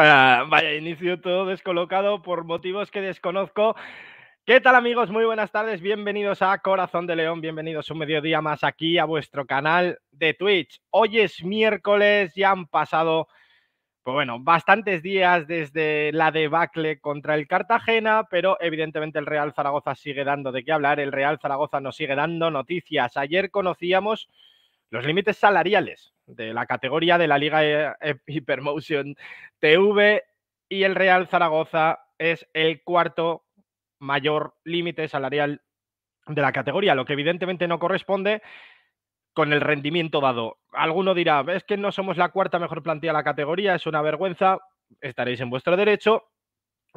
Vaya, inicio todo descolocado por motivos que desconozco. ¿Qué tal amigos? Muy buenas tardes, bienvenidos a Corazón de León, bienvenidos un mediodía más aquí a vuestro canal de Twitch. Hoy es miércoles, ya han pasado, pues bueno, bastantes días desde la debacle contra el Cartagena, pero evidentemente el Real Zaragoza sigue dando de qué hablar, el Real Zaragoza nos sigue dando noticias. Ayer conocíamos los límites salariales de la categoría de la Liga eh, eh, Hypermotion TV y el Real Zaragoza es el cuarto mayor límite salarial de la categoría, lo que evidentemente no corresponde con el rendimiento dado. Alguno dirá, es que no somos la cuarta mejor plantilla de la categoría, es una vergüenza, estaréis en vuestro derecho,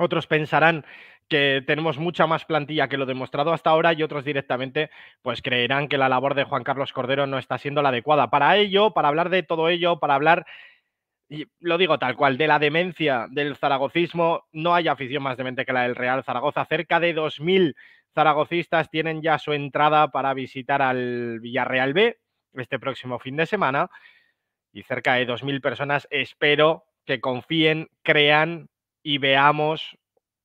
otros pensarán que tenemos mucha más plantilla que lo demostrado hasta ahora y otros directamente pues creerán que la labor de Juan Carlos Cordero no está siendo la adecuada. Para ello, para hablar de todo ello, para hablar, y lo digo tal cual, de la demencia del zaragocismo, no hay afición más demente que la del Real Zaragoza. Cerca de 2.000 zaragocistas tienen ya su entrada para visitar al Villarreal B este próximo fin de semana y cerca de 2.000 personas espero que confíen, crean y veamos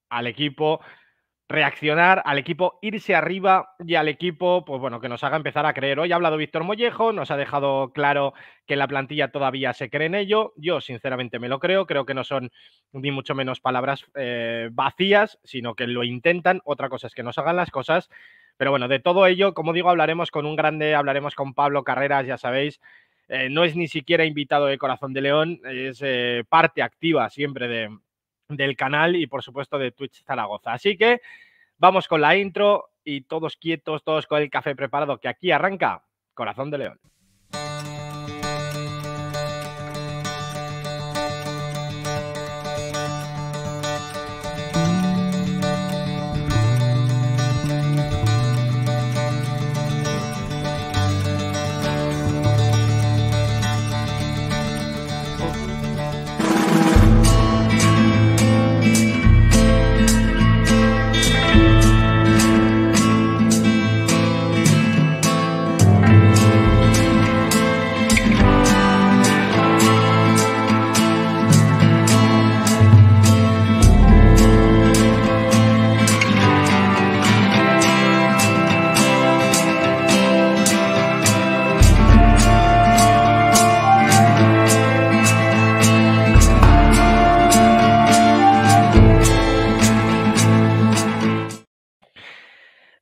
al equipo reaccionar, al equipo irse arriba y al equipo, pues bueno, que nos haga empezar a creer. Hoy ha hablado Víctor Mollejo, nos ha dejado claro que la plantilla todavía se cree en ello. Yo sinceramente me lo creo, creo que no son ni mucho menos palabras eh, vacías, sino que lo intentan. Otra cosa es que nos hagan las cosas. Pero bueno, de todo ello, como digo, hablaremos con un grande, hablaremos con Pablo Carreras, ya sabéis. Eh, no es ni siquiera invitado de Corazón de León, es eh, parte activa siempre de, del canal y por supuesto de Twitch Zaragoza. Así que vamos con la intro y todos quietos, todos con el café preparado, que aquí arranca Corazón de León.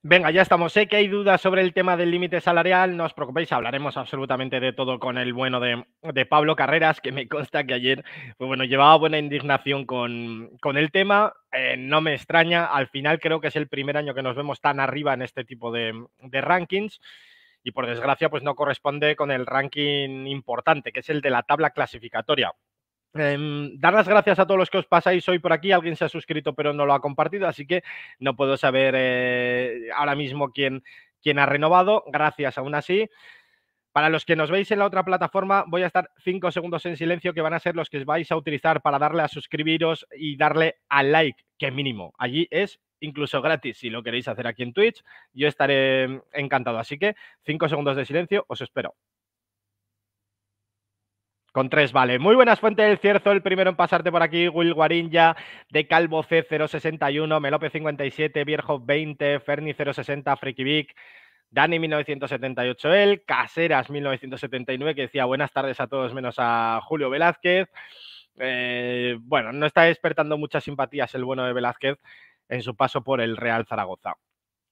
Venga, ya estamos. Sé que hay dudas sobre el tema del límite salarial, no os preocupéis, hablaremos absolutamente de todo con el bueno de, Pablo Carreras, que me consta que ayer, pues bueno, llevaba buena indignación con, el tema. Eh, no me extraña, al final creo que es el primer año que nos vemos tan arriba en este tipo de, de rankings y por desgracia pues no corresponde con el ranking importante, que es el de la tabla clasificatoria. Em, dar las gracias a todos los que os pasáis hoy por aquí. Alguien se ha suscrito pero no lo ha compartido, así que no puedo saber eh, ahora mismo quién, quién ha renovado. Gracias aún así. Para los que nos veis en la otra plataforma, voy a estar cinco segundos en silencio, que van a ser los que vais a utilizar para darle a suscribiros y darle al like, que mínimo. Allí es incluso gratis si lo queréis hacer aquí en Twitch. Yo estaré em, encantado. Así que cinco segundos de silencio, os espero. Con tres, vale. Muy buenas, fuentes, del Cierzo. El primero en pasarte por aquí, Will Guarinja, de Calvo C061, Melope57, Vierjo20, Ferni060, Frikivic, Dani1978, él, Caseras1979, que decía buenas tardes a todos menos a Julio Velázquez. Eh, bueno, no está despertando muchas simpatías el bueno de Velázquez en su paso por el Real Zaragoza.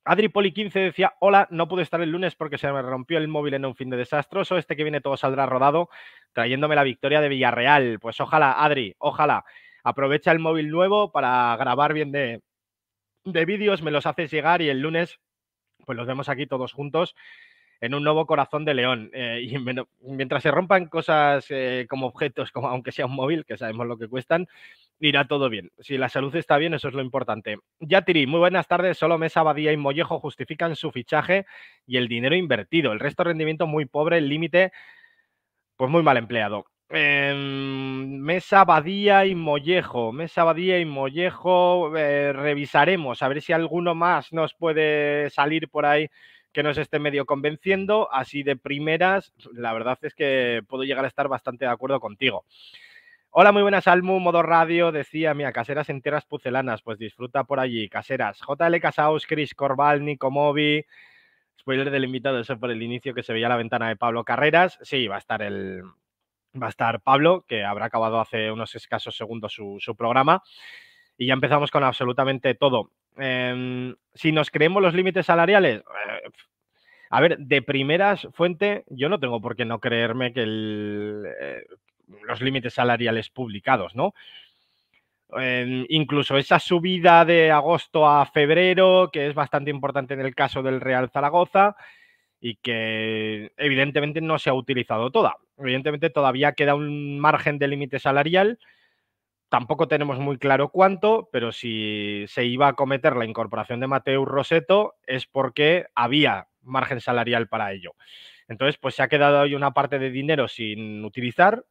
Adri Poli 15 decía, hola, no pude estar el lunes porque se me rompió el móvil en un fin de desastroso. Este que viene todo saldrá rodado, trayéndome la victoria de Villarreal. Pues ojalá, Adri, ojalá. Aprovecha el móvil nuevo para grabar bien de, de vídeos, me los haces llegar y el lunes pues los vemos aquí todos juntos en un nuevo corazón de león. Eh, y mientras se rompan cosas eh, como objetos, como aunque sea un móvil, que sabemos lo que cuestan, irá todo bien. Si la salud está bien, eso es lo importante. Yatiri, muy buenas tardes. Solo Mesa, Badía y Mollejo justifican su fichaje y el dinero invertido. El resto rendimiento muy pobre, el límite pues muy mal empleado. Em, Mesa, Badía y Mollejo. Mesa, Badía y Mollejo. Eh, revisaremos a ver si alguno más nos puede salir por ahí que nos esté medio convenciendo. Así de primeras, la verdad es que puedo llegar a estar bastante de acuerdo contigo. Hola, muy buenas, Almu, modo radio, decía, mía, caseras enteras pucelanas, pues disfruta por allí, caseras. JL Casaus, Chris Corval, Nico Movi, spoiler del invitado, eso por el inicio que se veía la ventana de Pablo Carreras. Sí, va a estar el... Va a estar Pablo, que habrá acabado hace unos escasos segundos su, programa. Y ya empezamos con absolutamente todo. Em, si nos creemos los límites salariales, eh, a ver, de primeras fuente, yo no tengo por qué no creerme que eh, los límites salariales publicados, ¿no? Em, incluso esa subida de agosto a febrero, que es bastante importante en el caso del Real Zaragoza y que evidentemente no se ha utilizado toda. Evidentemente todavía queda un margen de límite salarial. Tampoco tenemos muy claro cuánto, pero si se iba a cometer la incorporación de Mateo Roseto es porque había margen salarial para ello. Entonces, pues se ha quedado ahí una parte de dinero sin utilizar.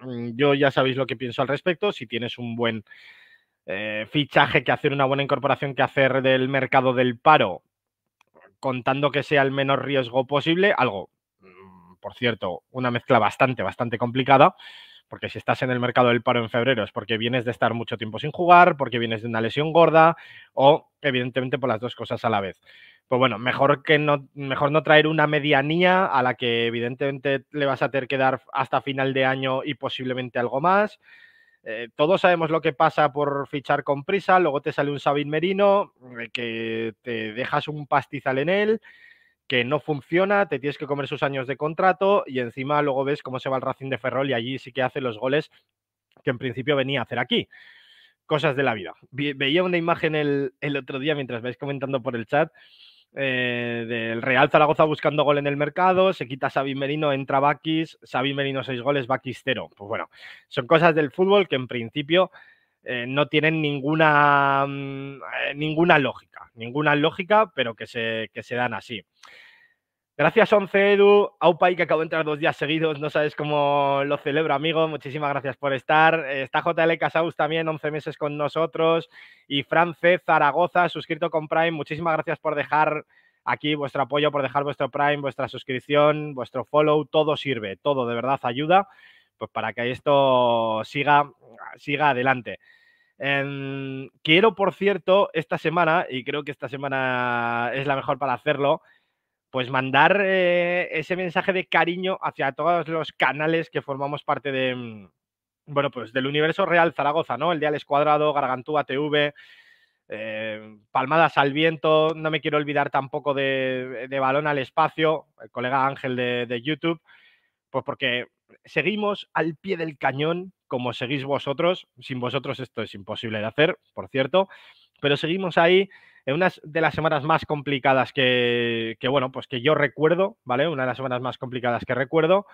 Mm, yo ya sabéis lo que pienso al respecto. Si tienes un buen eh, fichaje que hacer, una buena incorporación que hacer del mercado del paro, contando que sea el menor riesgo posible, algo, mm, por cierto, una mezcla bastante, bastante complicada, porque si estás en el mercado del paro en febrero es porque vienes de estar mucho tiempo sin jugar, porque vienes de una lesión gorda o, evidentemente, por las dos cosas a la vez pues bueno, mejor que no, mejor no traer una medianía a la que evidentemente le vas a tener que dar hasta final de año y posiblemente algo más. Eh, todos sabemos lo que pasa por fichar con prisa, luego te sale un Sabin Merino, eh, que te dejas un pastizal en él, que no funciona, te tienes que comer sus años de contrato y encima luego ves cómo se va el Racing de Ferrol y allí sí que hace los goles que en principio venía a hacer aquí. Cosas de la vida. Veía una imagen el, el otro día mientras vais comentando por el chat eh, del Real Zaragoza buscando gol en el mercado, se quita Sabi Merino, entra Bakis, Sabi Merino 6 goles, Bakis 0. Pues bueno, son cosas del fútbol que en principio eh, no tienen ninguna, mm, eh, ninguna lógica, ninguna lógica, pero que se, que se dan así. Gracias, 11 Edu. Aupai, que acabo de entrar dos días seguidos. No sabes cómo lo celebro, amigo. Muchísimas gracias por estar. Está JL Casaus también, 11 meses con nosotros. Y France Zaragoza, suscrito con Prime. Muchísimas gracias por dejar aquí vuestro apoyo, por dejar vuestro Prime, vuestra suscripción, vuestro follow. Todo sirve, todo de verdad ayuda pues para que esto siga, siga adelante. Em, quiero, por cierto, esta semana, y creo que esta semana es la mejor para hacerlo, pues mandar eh, ese mensaje de cariño hacia todos los canales que formamos parte de, mm, bueno, pues del universo real Zaragoza, ¿no? El Dial Escuadrado, Gargantúa TV, eh, Palmadas al Viento, no me quiero olvidar tampoco de, Balón al Espacio, el colega Ángel de, de YouTube, pues porque seguimos al pie del cañón como seguís vosotros, sin vosotros esto es imposible de hacer, por cierto, pero seguimos ahí en una de las semanas más complicadas que, bueno, pues que yo recuerdo, ¿vale? Una de las semanas más complicadas que recuerdo.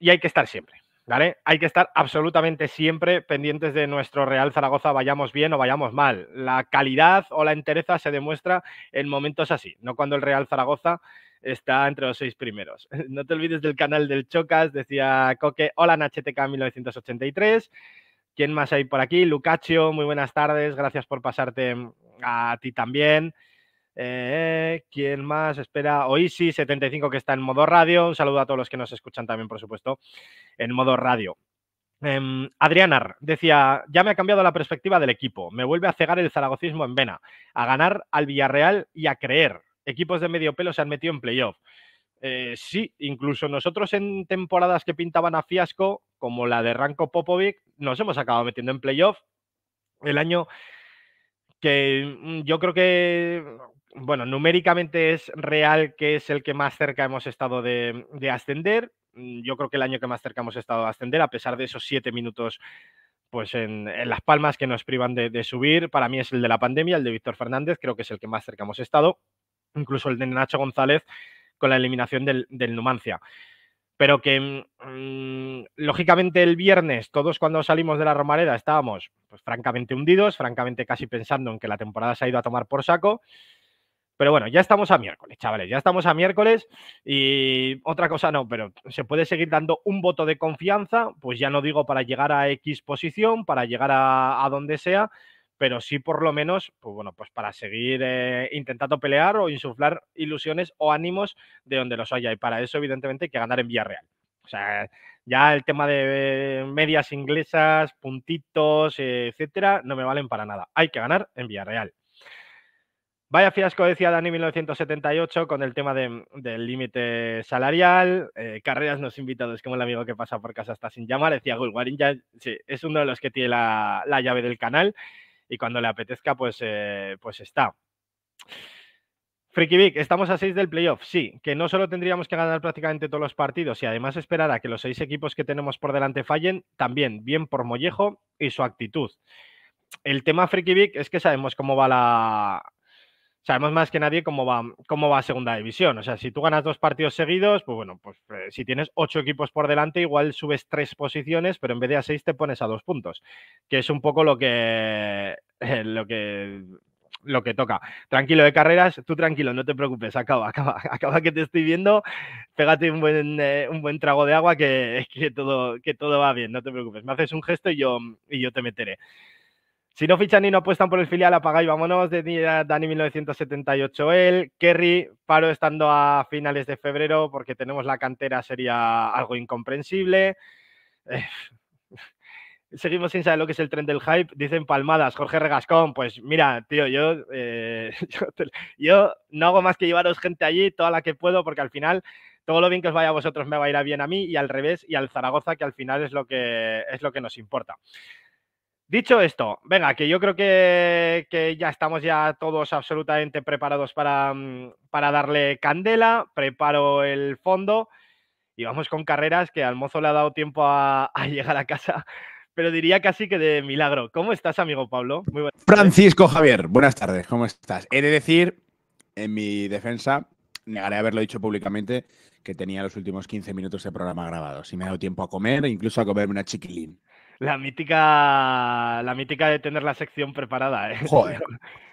Y hay que estar siempre, ¿vale? Hay que estar absolutamente siempre pendientes de nuestro Real Zaragoza, vayamos bien o vayamos mal. La calidad o la entereza se demuestra en momentos así, no cuando el Real Zaragoza está entre los seis primeros. No te olvides del canal del Chocas, decía Coque, hola NHTK 1983. ¿Quién más hay por aquí? Lucacio. muy buenas tardes, gracias por pasarte mm, a ti también. Eh, eh, ¿Quién más? Espera, Oisi75 que está en modo radio. Un saludo a todos los que nos escuchan también, por supuesto, en modo radio. Eh, decía, ya me ha cambiado la perspectiva del equipo, me vuelve a cegar el zaragocismo en vena, a ganar al Villarreal y a creer. Equipos de medio pelo se han metido en playoff. Eh, sí, incluso nosotros en temporadas que pintaban a fiasco, como la de Ranko Popovic, nos hemos acabado metiendo en playoff. El año que mm, yo creo que, bueno, numéricamente es real que es el que más cerca hemos estado de, ascender. Mm, yo creo que el año que más cerca hemos estado de ascender, a pesar de esos siete minutos pues en, las palmas que nos privan de, de, subir. Para mí es el de la pandemia, el de Víctor Fernández, creo que es el que más cerca hemos estado. Incluso el de Nacho González, con la eliminación del, Numancia. Pero que, mm, lógicamente, el viernes, todos cuando salimos de la Romareda estábamos, pues, francamente, hundidos, francamente, casi pensando en que la temporada se ha ido a tomar por saco. Pero bueno, ya estamos a miércoles, chavales, ya estamos a miércoles y otra cosa no, pero se puede seguir dando un voto de confianza, pues ya no digo para llegar a X posición, para llegar a donde sea, pero sí por lo menos, pues bueno, pues para seguir eh, intentando pelear o insuflar ilusiones o ánimos de donde los haya. Y para eso, evidentemente, hay que ganar en vía real O sea, ya el tema de medias inglesas, puntitos, etcétera, no me valen para nada. Hay que ganar en vía real Vaya fiasco decía Dani 1978 con el tema del límite salarial. Eh, Carreras nos invitó es como el amigo que pasa por casa hasta sin llamar. Decía Gulwarin, ya sí, es uno de los que tiene la, la llave del canal y cuando le apetezca, pues, eh, pues está. Friki estamos a seis del playoff. Sí, que no solo tendríamos que ganar prácticamente todos los partidos y además esperar a que los seis equipos que tenemos por delante fallen, también bien por Mollejo y su actitud. El tema Friki es que sabemos cómo va la, sabemos más que nadie cómo va, cómo va segunda división. O sea, si tú ganas dos partidos seguidos, pues bueno, pues eh, si tienes ocho equipos por delante, igual subes tres posiciones, pero en vez de a seis te pones a dos puntos, que es un poco lo que, eh, lo que lo que toca. Tranquilo de carreras, tú tranquilo, no te preocupes, acaba, acaba, que te estoy viendo, pégate un buen, eh, trago de agua que, todo, que todo va bien, no te preocupes. Me haces un gesto y yo, y yo te meteré. Si no fichan y no apuestan por el filial, apagáis, vámonos. De Dani 1978 eh, él. Kerry, paro estando a finales de febrero porque tenemos la cantera, sería algo incomprensible. Eh, seguimos sin saber lo que es el tren del hype. Dicen palmadas, Jorge Regascón. Pues mira, tío, yo, eh, yo, no hago más que llevaros gente allí, toda la que puedo, porque al final todo lo bien que os vaya a vosotros me va a ir a bien a mí y al revés y al Zaragoza, que al final es lo que, es lo que nos importa. Dicho esto, venga, que yo creo que, ya estamos ya todos absolutamente preparados para, mm, para, darle candela, preparo el fondo y vamos con carreras que al mozo le ha dado tiempo a, llegar a casa, pero diría casi que de milagro. ¿Cómo estás, amigo Pablo? Muy Francisco Javier, buenas tardes, ¿cómo estás? He de decir, en mi defensa, negaré haberlo dicho públicamente, que tenía los últimos 15 minutos de programa grabado. Si me ha dado tiempo a comer, incluso a comerme una chiquilín. La mítica, la mítica de tener la sección preparada. ¿eh? Joder.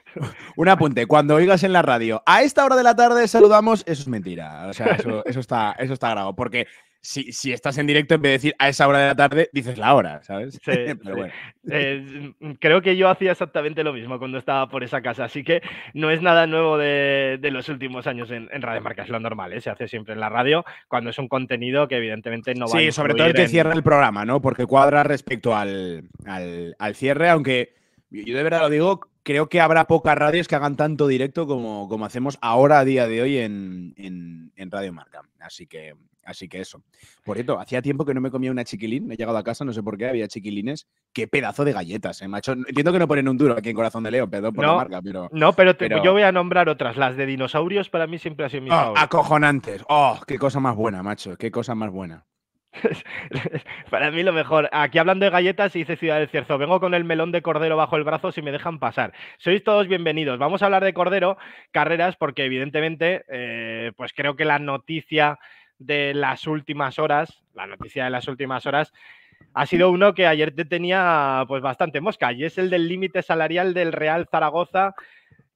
Un apunte, cuando oigas en la radio, a esta hora de la tarde saludamos, eso es mentira. O sea, eso, eso está, eso está grabado. Porque si, estás en directo, en vez de decir a esa hora de la tarde, dices la hora, ¿sabes? Sí, Pero bueno. Eh, mm, creo que yo hacía exactamente lo mismo cuando estaba por esa casa, así que no es nada nuevo de, los últimos años en, Radio Marca, es lo normal, ¿eh? se hace siempre en la radio cuando es un contenido que evidentemente no va sí, Sí, sobre todo el que cierra el programa, ¿no? Porque cuadra respecto al, cierre, aunque yo de verdad lo digo, creo que habrá pocas radios que hagan tanto directo como, hacemos ahora a día de hoy en, en Radio Marca. Así que Así que eso. Por cierto, hacía tiempo que no me comía una chiquilín. He llegado a casa, no sé por qué, había chiquilines. Qué pedazo de galletas, eh, macho. Entiendo que no ponen un duro aquí en Corazón de Leo, perdón por la marca, pero. No, pero, yo voy a nombrar otras. Las de dinosaurios para mí siempre ha sido mi oh, Acojonantes. Oh, qué cosa más buena, macho. Qué cosa más buena. Para mí lo mejor. Aquí hablando de galletas, dice Ciudad del Cierzo. Vengo con el melón de cordero bajo el brazo si me dejan pasar. Sois todos bienvenidos. Vamos a hablar de cordero, carreras, porque evidentemente, eh, pues creo que la noticia de las últimas horas, la noticia de las últimas horas, ha sido uno que ayer te tenía pues bastante mosca y es el del límite salarial del Real Zaragoza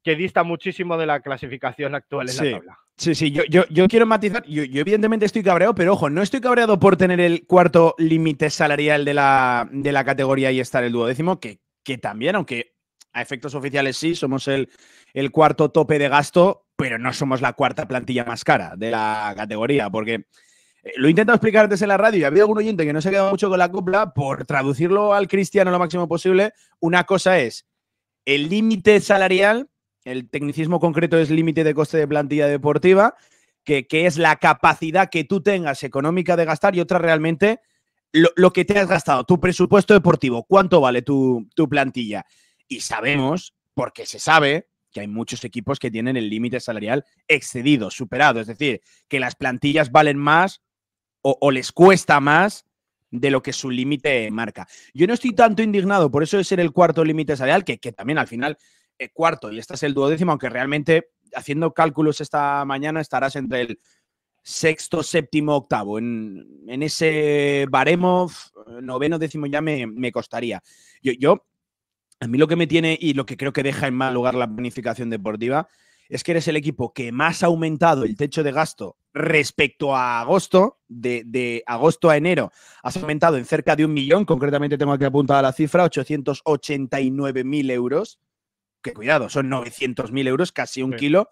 que dista muchísimo de la clasificación actual en sí, la tabla. Sí, sí, yo, yo, quiero matizar, yo, evidentemente estoy cabreado, pero ojo, no estoy cabreado por tener el cuarto límite salarial de la, de la categoría y estar el duodécimo, que, que también, aunque a efectos oficiales sí, somos el, el cuarto tope de gasto, pero no somos la cuarta plantilla más cara de la categoría, porque eh, lo he intentado explicar antes en la radio y ha habido algún oyente que no se ha quedado mucho con la copla por traducirlo al cristiano lo máximo posible. Una cosa es el límite salarial, el tecnicismo concreto es límite de coste de plantilla deportiva, que, es la capacidad que tú tengas económica de gastar y otra realmente lo, que te has gastado, tu presupuesto deportivo, cuánto vale tu, tu plantilla. Y sabemos, porque se sabe, que hay muchos equipos que tienen el límite salarial excedido, superado, es decir, que las plantillas valen más o, les cuesta más de lo que su límite marca. Yo no estoy tanto indignado por eso de ser el cuarto límite salarial, que, también al final el eh, cuarto y este es el duodécimo, aunque realmente haciendo cálculos esta mañana estarás entre el sexto, séptimo, octavo. En, ese baremo, noveno, décimo ya me, costaría. yo, a mí lo que me tiene y lo que creo que deja en mal lugar la planificación deportiva es que eres el equipo que más ha aumentado el techo de gasto respecto a agosto, de, agosto a enero, has aumentado en cerca de un millón, concretamente tengo aquí apuntada la cifra, 889.000 euros, que cuidado, son 900.000 euros, casi un kilo,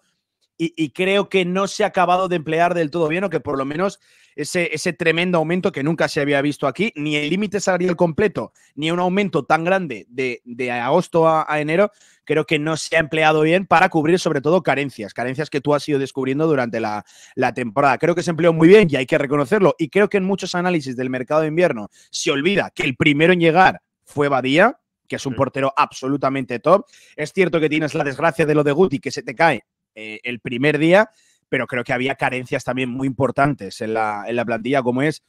y, y, creo que no se ha acabado de emplear del todo bien o que por lo menos ese, tremendo aumento que nunca se había visto aquí, ni el límite salarial completo, ni un aumento tan grande de, agosto a, enero, creo que no se ha empleado bien para cubrir sobre todo carencias, carencias que tú has ido descubriendo durante la, temporada. Creo que se empleó muy bien y hay que reconocerlo. Y creo que en muchos análisis del mercado de invierno se olvida que el primero en llegar fue Badía, que es un mm. portero absolutamente top. Es cierto que tienes la desgracia de lo de Guti, que se te cae eh, el primer día, pero creo que había carencias también muy importantes en la, plantilla, como es,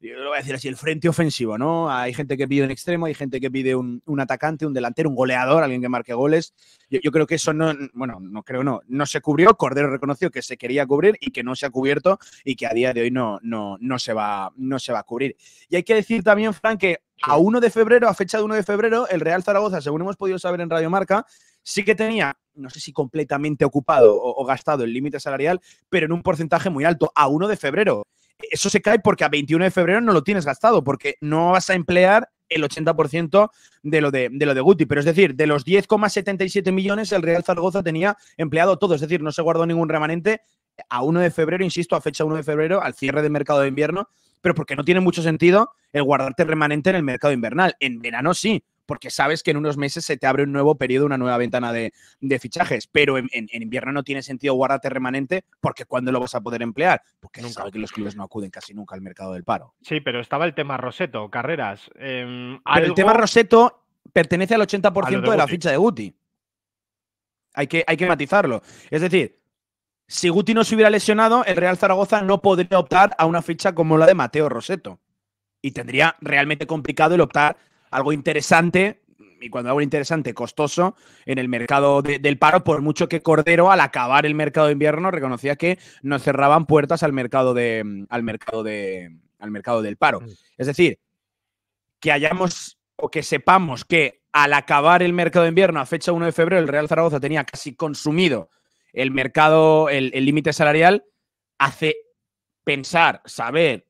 yo lo voy a decir así, el frente ofensivo, ¿no? Hay gente que pide un extremo, hay gente que pide un, un atacante, un delantero, un goleador, alguien que marque goles. Yo, creo que eso no, bueno, no creo, no, no se cubrió. Cordero reconoció que se quería cubrir y que no se ha cubierto y que a día de hoy no, no, no, se, va, no se va a cubrir. Y hay que decir también, Frank, que a 1 de febrero, a fecha de 1 de febrero, el Real Zaragoza, según hemos podido saber en Radio Marca, Sí que tenía, no sé si completamente ocupado o, gastado el límite salarial, pero en un porcentaje muy alto, a 1 de febrero. Eso se cae porque a 21 de febrero no lo tienes gastado, porque no vas a emplear el 80% de lo de, de, lo de Guti. Pero es decir, de los 10,77 millones, el Real Zaragoza tenía empleado todo. Es decir, no se guardó ningún remanente a 1 de febrero, insisto, a fecha 1 de febrero, al cierre del mercado de invierno. Pero porque no tiene mucho sentido el guardarte remanente en el mercado invernal. En verano sí, porque sabes que en unos meses se te abre un nuevo periodo, una nueva ventana de, fichajes, pero en, invierno no tiene sentido guardarte remanente porque ¿cuándo lo vas a poder emplear? Porque nunca. Sabe que los clubes no acuden casi nunca al mercado del paro. Sí, pero estaba el tema Roseto, carreras. Em, pero el tema Roseto pertenece al 80% de, la ficha de Guti. Hay que, hay que matizarlo. Es decir, si Guti no se hubiera lesionado, el Real Zaragoza no podría optar a una ficha como la de Mateo Roseto. Y tendría realmente complicado el optar algo interesante, y cuando algo interesante, costoso, en el mercado del paro, por mucho que Cordero, al acabar el mercado de invierno, reconocía que nos cerraban puertas al mercado de, al mercado de, al mercado del paro. Mm. Es decir, que hayamos o que sepamos que al acabar el mercado de invierno, a fecha 1 de febrero, el Real Zaragoza tenía casi consumido el mercado, el límite salarial, hace pensar, saber,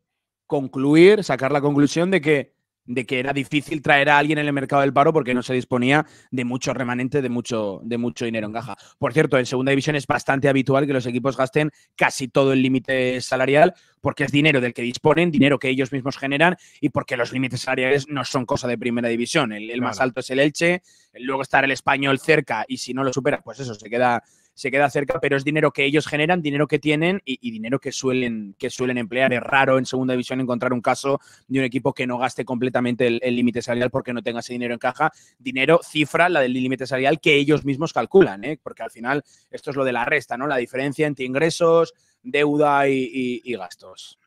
concluir, sacar la conclusión de que de que era difícil traer a alguien en el mercado del paro porque no se disponía de mucho remanente, de mucho, de mucho dinero en caja. Por cierto, en segunda división es bastante habitual que los equipos gasten casi todo el límite salarial porque es dinero del que disponen, dinero que ellos mismos generan y porque los límites salariales no son cosa de primera división. El, más alto es el Elche, luego estar el español cerca y si no lo supera, pues eso, se queda se queda cerca, pero es dinero que ellos generan, dinero que tienen y, dinero que suelen, que suelen emplear. Es raro en segunda división encontrar un caso de un equipo que no gaste completamente el límite salarial porque no tenga ese dinero en caja. Dinero, cifra, la del límite salarial que ellos mismos calculan, ¿eh? porque al final esto es lo de la resta, ¿no? La diferencia entre ingresos, deuda y gastos.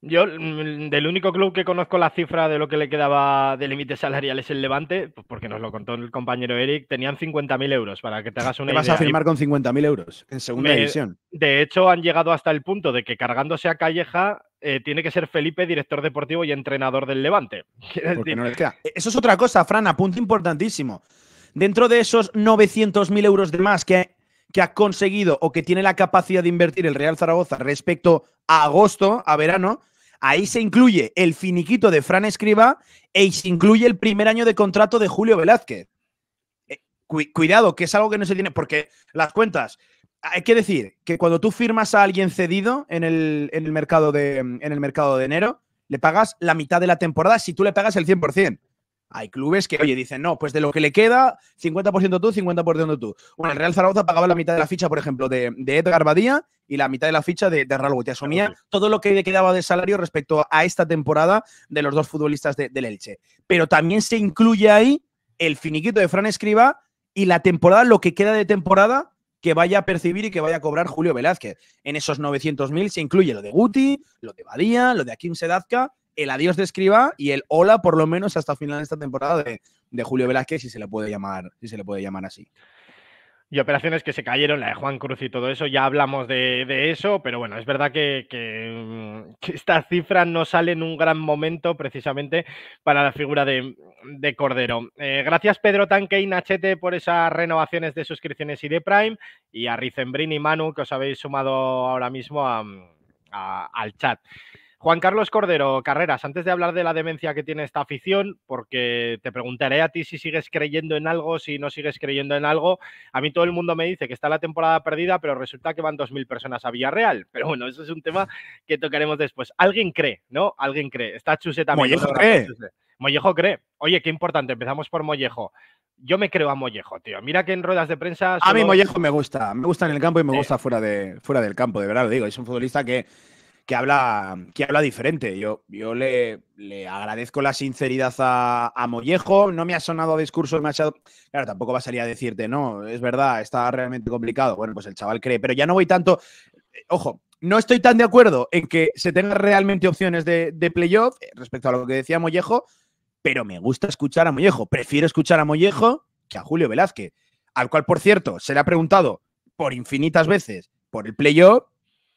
Yo, mm, del único club que conozco la cifra de lo que le quedaba de límite salarial es el Levante, porque nos lo contó el compañero Eric, tenían 50.000 euros, para que te hagas una vas a firmar con 50.000 euros en segunda edición? división. De hecho, han llegado hasta el punto de que cargándose a Calleja, eh, tiene que ser Felipe, director deportivo y entrenador del Levante. E-, eso es otra cosa, Fran, punto importantísimo. Dentro de esos 900.000 euros de más que que ha conseguido o que tiene la capacidad de invertir el Real Zaragoza respecto a agosto, a verano, ahí se incluye el finiquito de Fran Escriba e se incluye el primer año de contrato de Julio Velázquez. Eh, cuidado, que es algo que no se tiene, porque las cuentas, hay que decir que cuando tú firmas a alguien cedido en el, en el mercado, de, en el mercado de enero, le pagas la mitad de la temporada si tú le pagas el 100%. Hay clubes que, oye, dicen, no, pues de lo que le queda, 50% tú, 50% tú. Bueno, el Real Zaragoza pagaba la mitad de la ficha, por ejemplo, de, Edgar Badía y la mitad de la ficha de, de Raúl Gutiérrez. todo lo que le quedaba de salario respecto a esta temporada de los dos futbolistas del Elche. Pero también se incluye ahí el finiquito de Fran Escriba y la temporada, lo que queda de temporada que vaya a percibir y que vaya a cobrar Julio Velázquez. En esos 900.000 se incluye lo de Guti, lo de Badía, lo de Akin Sedazka, el adiós de Escriba y el hola por lo menos hasta final de esta temporada de, Julio Velázquez, si se le puede llamar, se le puede llamar así y operaciones que se cayeron, la de Juan Cruz y todo eso, ya hablamos de, eso, pero bueno, es verdad que, que, mm, estas cifras no salen un gran momento precisamente para la figura de, Cordero. Eh, gracias Pedro Tanque y Nachete por esas renovaciones de suscripciones y de Prime, y a Rizembrini y Manu que os habéis sumado ahora mismo al chat. Juan Carlos Cordero, Carreras, antes de hablar de la demencia que tiene esta afición, porque te preguntaré a ti si sigues creyendo en algo, si no sigues creyendo en algo, a mí todo el mundo me dice que está la temporada perdida, pero resulta que van 2.000 personas a Villarreal. Pero bueno, eso es un tema que tocaremos después. Alguien cree, ¿no? Alguien cree. Está Chuse también. Mollejo cree. Mollejo cree. Oye, qué importante, empezamos por Mollejo. Yo me creo a Mollejo, tío. Mira que en ruedas de prensa... A mí Mollejo me gusta. Me gusta en el campo y me gusta fuera, de, fuera del campo, de verdad lo digo. Es un futbolista que que habla, que habla diferente. Yo, yo le, agradezco la sinceridad a, Mollejo. No me ha sonado a discurso demasiado. Claro, tampoco va a salir a decirte, no, es verdad, está realmente complicado. Bueno, pues el chaval cree, pero ya no voy tanto. Eh, ojo, no estoy tan de acuerdo en que se tengan realmente opciones de, de playoff eh, respecto a lo que decía Mollejo, pero me gusta escuchar a Mollejo. Prefiero escuchar a Mollejo que a Julio Velázquez, al cual, por cierto, se le ha preguntado por infinitas veces por el playoff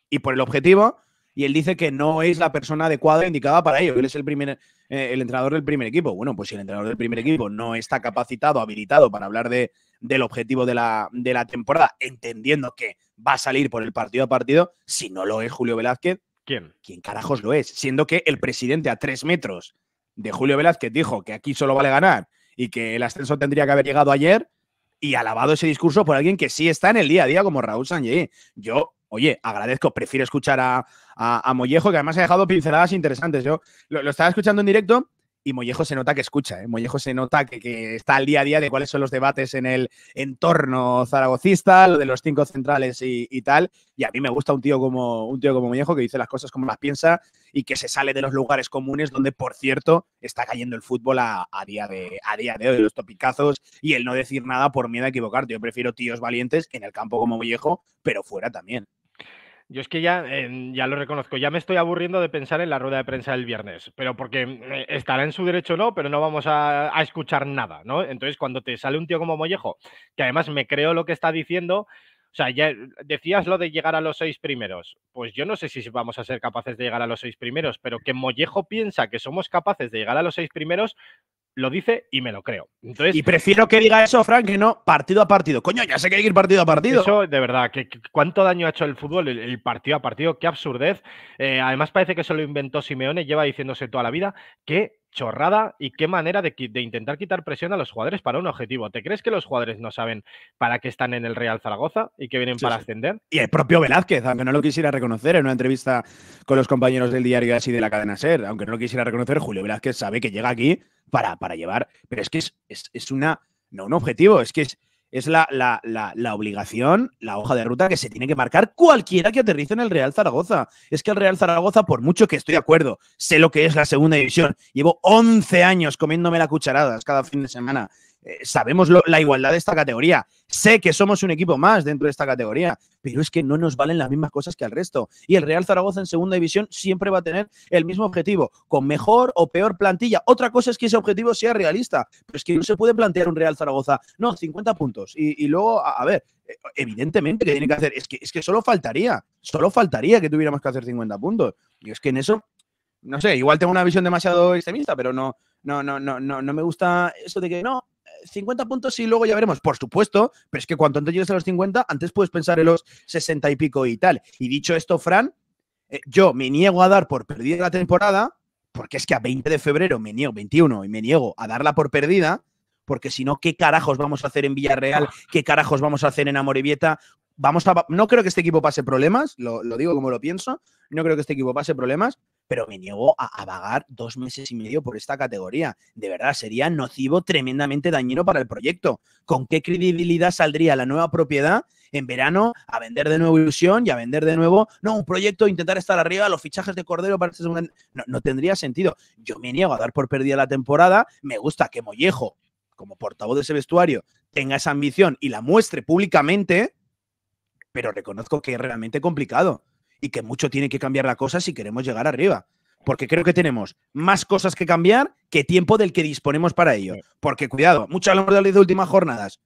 y por el objetivo y él dice que no es la persona adecuada e indicada para ello, él es el, primer, eh, el entrenador del primer equipo. Bueno, pues si el entrenador del primer equipo no está capacitado, habilitado para hablar de, del objetivo de la, de la temporada, entendiendo que va a salir por el partido a partido, si no lo es Julio Velázquez, ¿quién? ¿Quién carajos lo es? Siendo que el presidente a tres metros de Julio Velázquez dijo que aquí solo vale ganar y que el ascenso tendría que haber llegado ayer y alabado ese discurso por alguien que sí está en el día a día como Raúl Sanjay. Yo oye, agradezco, prefiero escuchar a, a, Mollejo, que además ha dejado pinceladas interesantes. Yo lo, estaba escuchando en directo y Mollejo se nota que escucha, ¿eh? Mollejo se nota que, que, está al día a día de cuáles son los debates en el entorno zaragocista, lo de los cinco centrales y, tal. Y a mí me gusta un tío, como, un tío como Mollejo que dice las cosas como las piensa y que se sale de los lugares comunes donde, por cierto, está cayendo el fútbol a, día, de, a día de hoy, los topicazos y el no decir nada por miedo a equivocarte. Yo prefiero tíos valientes en el campo como Mollejo, pero fuera también. Yo es que ya, ya lo reconozco, ya me estoy aburriendo de pensar en la rueda de prensa del viernes, pero porque eh, estará en su derecho o no, pero no vamos a, a, escuchar nada, ¿no? Entonces, cuando te sale un tío como Mollejo, que además me creo lo que está diciendo, o sea, ya decías lo de llegar a los seis primeros, pues yo no sé si vamos a ser capaces de llegar a los seis primeros, pero que Mollejo piensa que somos capaces de llegar a los seis primeros, lo dice y me lo creo. Entonces, y prefiero que diga eso, Frank, que no partido a partido. Coño, ya sé que hay que ir partido a partido. Eso, de verdad, que, cuánto daño ha hecho el fútbol, el, partido a partido, qué absurdez. Eh, además, parece que se lo inventó Simeone, lleva diciéndose toda la vida que chorrada y qué manera de, intentar quitar presión a los jugadores para un objetivo. ¿Te crees que los jugadores no saben para qué están en el Real Zaragoza y que vienen para ascender? Y el propio Velázquez, aunque no lo quisiera reconocer en una entrevista con los compañeros del diario así de la cadena SER, aunque no lo quisiera reconocer, Julio Velázquez sabe que llega aquí para, para llevar, pero es que es, es, es una, no un objetivo, es que es es la, obligación, la hoja de ruta que se tiene que marcar cualquiera que aterrice en el Real Zaragoza. Es que el Real Zaragoza, por mucho que estoy de acuerdo, sé lo que es la segunda división. Llevo 11 años comiéndome la cucharadas cada fin de semana. Eh, sabemos la igualdad de esta categoría, sé que somos un equipo más dentro de esta categoría, pero es que no nos valen las mismas cosas que al resto. Y el Real Zaragoza en segunda división siempre va a tener el mismo objetivo, con mejor o peor plantilla. Otra cosa es que ese objetivo sea realista, pero es que no se puede plantear un Real Zaragoza, no, 50 puntos. Y, luego, a, ver, eh, evidentemente que tiene que hacer, es que, es que solo faltaría, solo faltaría que tuviéramos que hacer 50 puntos. Y es que en eso, no sé, igual tengo una visión demasiado extremista, pero no, no, no, no, no me gusta eso de que no, 50 puntos y luego ya veremos. Por supuesto, pero es que cuanto antes llegues a los 50, antes puedes pensar en los 60 y pico y tal. Y dicho esto, Fran, eh, yo me niego a dar por perdida la temporada, porque es que a 20 de febrero me niego, 21, y me niego a darla por perdida, porque si no, ¿qué carajos vamos a hacer en Villarreal? ¿Qué carajos vamos a hacer en Amorebieta? Vamos a, no creo que este equipo pase problemas, lo digo como lo pienso, no creo que este equipo pase problemas, pero me niego a, vagar dos meses y medio por esta categoría. De verdad, sería nocivo, tremendamente dañino para el proyecto. ¿Con qué credibilidad saldría la nueva propiedad en verano a vender de nuevo ilusión y a vender de nuevo, no, un proyecto, intentar estar arriba, los fichajes de Cordero para este No, no tendría sentido. Yo me niego a dar por perdida la temporada, me gusta que Mollejo, como portavoz de ese vestuario, tenga esa ambición y la muestre públicamente, pero reconozco que es realmente complicado y que mucho tiene que cambiar la cosa si queremos llegar arriba. Porque creo que tenemos más cosas que cambiar que tiempo del que disponemos para ello. Porque cuidado, mucho muchas de las últimas jornadas.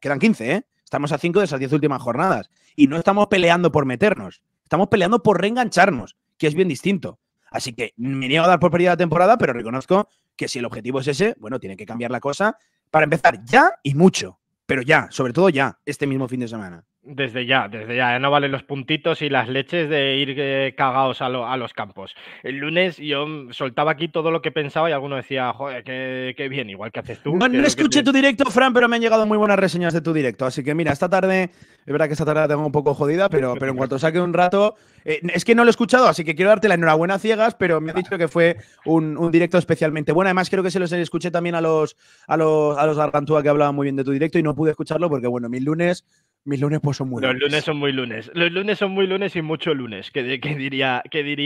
quedan 15, ¿eh? Estamos a 5 de esas 10 últimas jornadas. Y no estamos peleando por meternos. Estamos peleando por reengancharnos, que es bien distinto. Así que me niego a dar por perdida la temporada, pero reconozco que si el objetivo es ese, bueno, tiene que cambiar la cosa para empezar ya y mucho. Pero ya, sobre todo ya, este mismo fin de semana. Desde ya, desde ya, ya ¿eh? no valen los puntitos y las leches de ir eh, cagados a, los campos. El lunes yo mm, soltaba aquí todo lo que pensaba y alguno decía, joder, qué, bien, igual que haces tú. No, escuché tu directo, Fran, pero me han llegado muy buenas reseñas de tu directo. Así que mira, esta tarde, es verdad que esta tarde la tengo un poco jodida, pero, pero en cuanto saque un rato. Eh, es que no lo he escuchado, así que quiero darte la enhorabuena ciegas, pero me ha dicho que fue un, directo especialmente bueno. Además, creo que se los escuché también a los, a los, a los que hablaban muy bien de tu directo y no pude escucharlo porque, bueno, mi lunes mis lunes pues, son muy Los lunes. son muy lunes. Los lunes son muy lunes y mucho lunes, que, diría,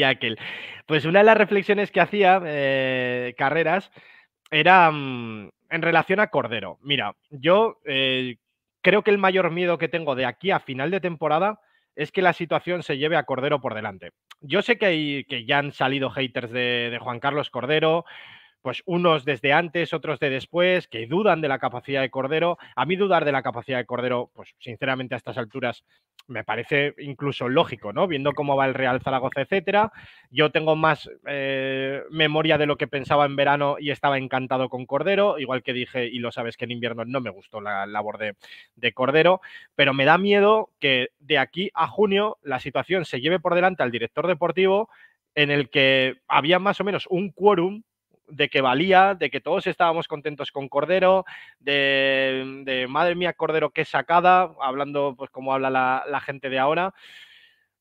aquel. Pues una de las reflexiones que hacía eh, Carreras era mm, en relación a Cordero. Mira, yo eh, creo que el mayor miedo que tengo de aquí a final de temporada es que la situación se lleve a Cordero por delante. Yo sé que, hay, que ya han salido haters de, de Juan Carlos Cordero, pues unos desde antes, otros de después, que dudan de la capacidad de Cordero. A mí dudar de la capacidad de Cordero, pues sinceramente a estas alturas me parece incluso lógico, ¿no? Viendo cómo va el Real Zaragoza, etcétera. Yo tengo más eh, memoria de lo que pensaba en verano y estaba encantado con Cordero, igual que dije, y lo sabes que en invierno no me gustó la labor de Cordero, pero me da miedo que de aquí a junio la situación se lleve por delante al director deportivo en el que había más o menos un quórum de que valía, de que todos estábamos contentos con Cordero, de, de madre mía, Cordero, qué sacada, hablando pues como habla la gente de ahora.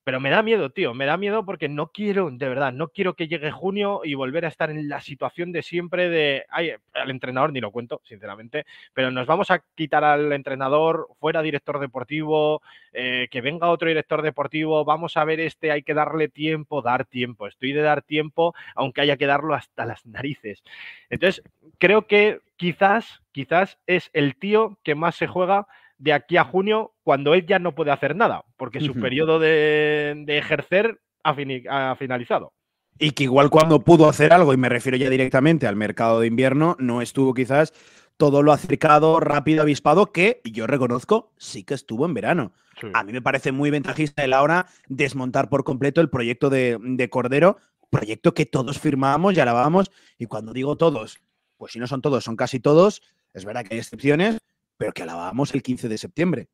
Pero me da miedo, tío, me da miedo porque no quiero, de verdad, no quiero que llegue junio y volver a estar en la situación de siempre de, ay, al entrenador ni lo cuento, sinceramente, pero nos vamos a quitar al entrenador, fuera director deportivo, eh, que venga otro director deportivo, vamos a ver este, hay que darle tiempo, dar tiempo, estoy de dar tiempo, aunque haya que darlo hasta las narices. Entonces, creo que quizás, quizás es el tío que más se juega de aquí a junio, cuando él ya no puede hacer nada, porque su periodo de, ejercer ha, finalizado. Y que igual cuando pudo hacer algo, y me refiero ya directamente al mercado de invierno, no estuvo quizás todo lo acercado, rápido, avispado, que yo reconozco sí que estuvo en verano. A mí me parece muy ventajista el ahora desmontar por completo el proyecto de, de Cordero, proyecto que todos firmamos y alabamos. Y cuando digo todos, pues si no son todos, son casi todos. Es verdad que hay excepciones, pero que alabábamos el 15 de septiembre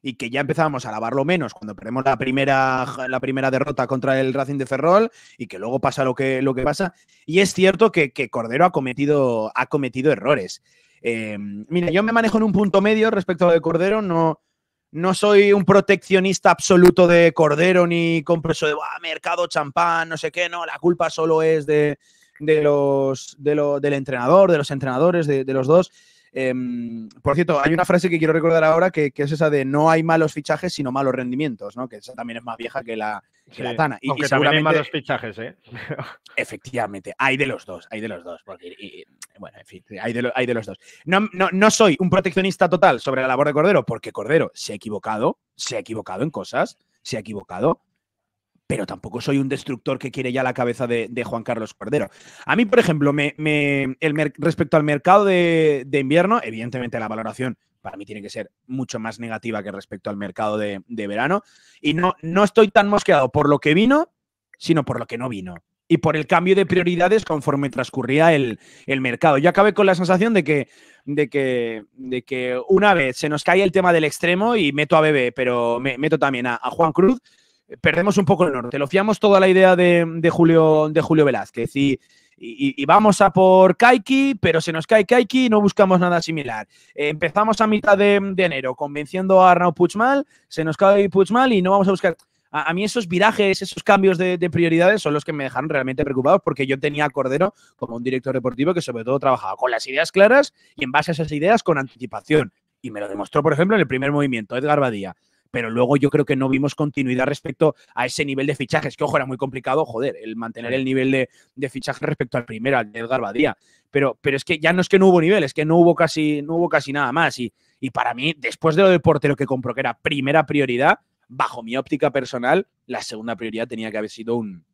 y que ya empezábamos a alabarlo menos cuando perdemos la primera, la primera derrota contra el Racing de Ferrol y que luego pasa lo que, lo que pasa. Y es cierto que, Cordero ha cometido, ha cometido errores. Em, mira, yo me manejo en un punto medio respecto a lo de Cordero, no, no soy un proteccionista absoluto de Cordero ni eso de mercado champán, no sé qué, no, la culpa solo es de, los, de del entrenador, de los entrenadores, de los dos. Em, por cierto, hay una frase que quiero recordar ahora que, es esa de no hay malos fichajes, sino malos rendimientos, ¿no? Que esa también es más vieja que la, Tana. Aunque se también hay malos fichajes, ¿eh? efectivamente, hay de los dos, hay de los dos. hay de, los dos. No, no soy un proteccionista total sobre la labor de Cordero, porque Cordero se ha equivocado, se ha equivocado en cosas, se ha equivocado pero tampoco soy un destructor que quiere ya la cabeza de, Juan Carlos Cordero. A mí, por ejemplo, me, respecto al mercado de, invierno, evidentemente la valoración para mí tiene que ser mucho más negativa que respecto al mercado de, verano. Y no, no estoy tan mosqueado por lo que vino, sino por lo que no vino. Y por el cambio de prioridades conforme transcurría el, mercado. Yo acabé con la sensación de que, de, que, de que una vez se nos cae el tema del extremo y meto a Bebé, pero meto también a Juan Cruz, perdemos un poco el norte. Lo fiamos toda la idea de, Julio, de Julio Velázquez y, vamos a por Kaiki, pero se nos cae Kaiki y no buscamos nada similar. empezamos a mitad de, enero convenciendo a Arnaud Puchmal, se nos cae Puchmal y no vamos a buscar. A, mí esos virajes, esos cambios de, prioridades son los que me dejaron realmente preocupados porque yo tenía a Cordero como un director deportivo que sobre todo trabajaba con las ideas claras y en base a esas ideas con anticipación. Y me lo demostró, por ejemplo, en el primer movimiento, Edgar Badía pero luego yo creo que no vimos continuidad respecto a ese nivel de fichajes, que ojo, era muy complicado, joder, el mantener el nivel de, fichaje respecto al primero, al de Edgar Badía. Pero, pero es que ya no es que no hubo nivel, es que no hubo casi, no hubo casi nada más. Y, y para mí, después de lo del portero que compró, que era primera prioridad, bajo mi óptica personal, la segunda prioridad tenía que haber sido un,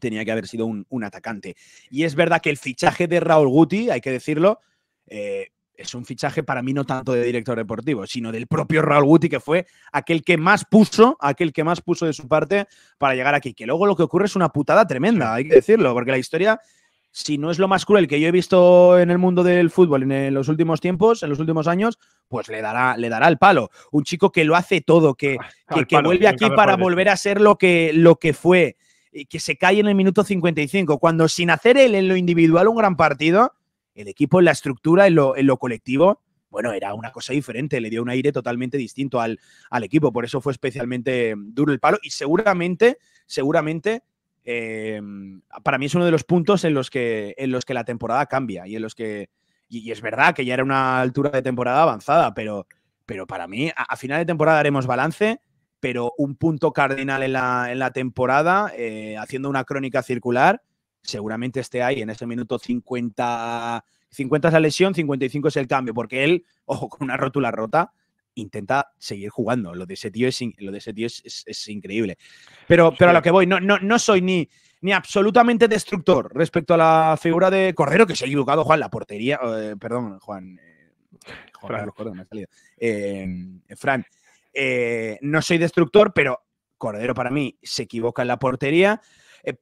tenía que haber sido un, un atacante. Y es verdad que el fichaje de Raúl Guti, hay que decirlo, eh, es un fichaje para mí no tanto de director deportivo, sino del propio Raúl Guti, que fue aquel que más puso, aquel que más puso de su parte para llegar aquí. Que luego lo que ocurre es una putada tremenda, hay que decirlo, porque la historia, si no es lo más cruel que yo he visto en el mundo del fútbol en los últimos tiempos, en los últimos años, pues le dará, le dará el palo. Un chico que lo hace todo, que, ah, que, vuelve aquí para volver a ser lo que, lo que fue, que se cae en el minuto 55, cuando sin hacer él en lo individual un gran partido el equipo en la estructura, en lo, colectivo, bueno, era una cosa diferente, le dio un aire totalmente distinto al, equipo, por eso fue especialmente duro el palo y seguramente, seguramente, eh, para mí es uno de los puntos en los, que, en los que la temporada cambia y en los que, y, es verdad que ya era una altura de temporada avanzada, pero, pero para mí a, final de temporada haremos balance, pero un punto cardinal en la, temporada, eh, haciendo una crónica circular, seguramente esté ahí en ese minuto 50. 50 es la lesión, 55 es el cambio, porque él, ojo, con una rótula rota, intenta seguir jugando. Lo de ese tío es, lo de ese tío es, es, increíble. Pero, pero a lo que voy, no, no, no soy ni, ni absolutamente destructor respecto a la figura de Cordero, que se ha equivocado, Juan, la portería, eh, perdón, Juan, eh, Fran, eh, no soy destructor, pero Cordero para mí se equivoca en la portería.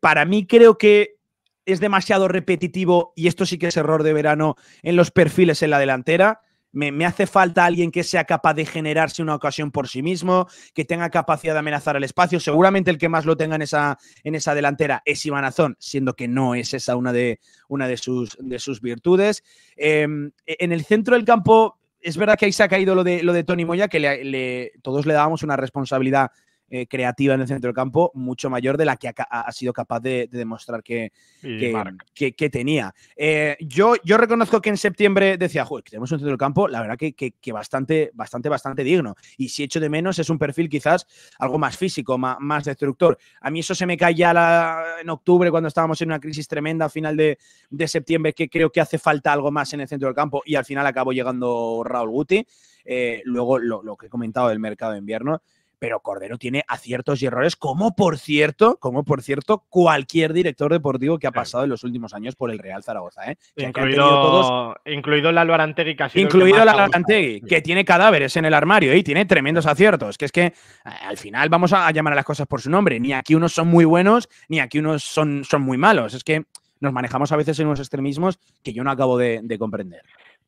para mí creo que es demasiado repetitivo y esto sí que es error de verano en los perfiles en la delantera. Me, hace falta alguien que sea capaz de generarse una ocasión por sí mismo, que tenga capacidad de amenazar el espacio. Seguramente el que más lo tenga en esa, en esa delantera es Ivanazón, siendo que no es esa una de, una de, sus, de sus virtudes. Em, e, en el centro del campo, es verdad que ahí se ha caído lo de, lo de Tony Moya, que todos le dábamos una responsabilidad eh, creativa en el centro del campo mucho mayor de la que ha, sido capaz de, demostrar que, que, tenía. Eh, yo, yo reconozco que en septiembre decía, tenemos un centro del campo, la verdad que, bastante, bastante, bastante digno. Y si echo de menos es un perfil quizás algo más físico, más, destructor. A mí eso se me cae ya en octubre cuando estábamos en una crisis tremenda a final de, septiembre que creo que hace falta algo más en el centro del campo y al final acabo llegando Raúl Guti. Eh, luego lo, que he comentado del mercado de invierno, pero Cordero tiene aciertos y errores, como por cierto, como por cierto, cualquier director deportivo que ha pasado en los últimos años por el Real Zaragoza. ¿eh? incluido, todos, incluido casi. Incluido la Antegui, que tiene cadáveres en el armario y tiene tremendos aciertos. Que es que eh, al final vamos a llamar a las cosas por su nombre. Ni aquí unos son muy buenos, ni aquí unos son, son muy malos. Es que nos manejamos a veces en unos extremismos que yo no acabo de comprender.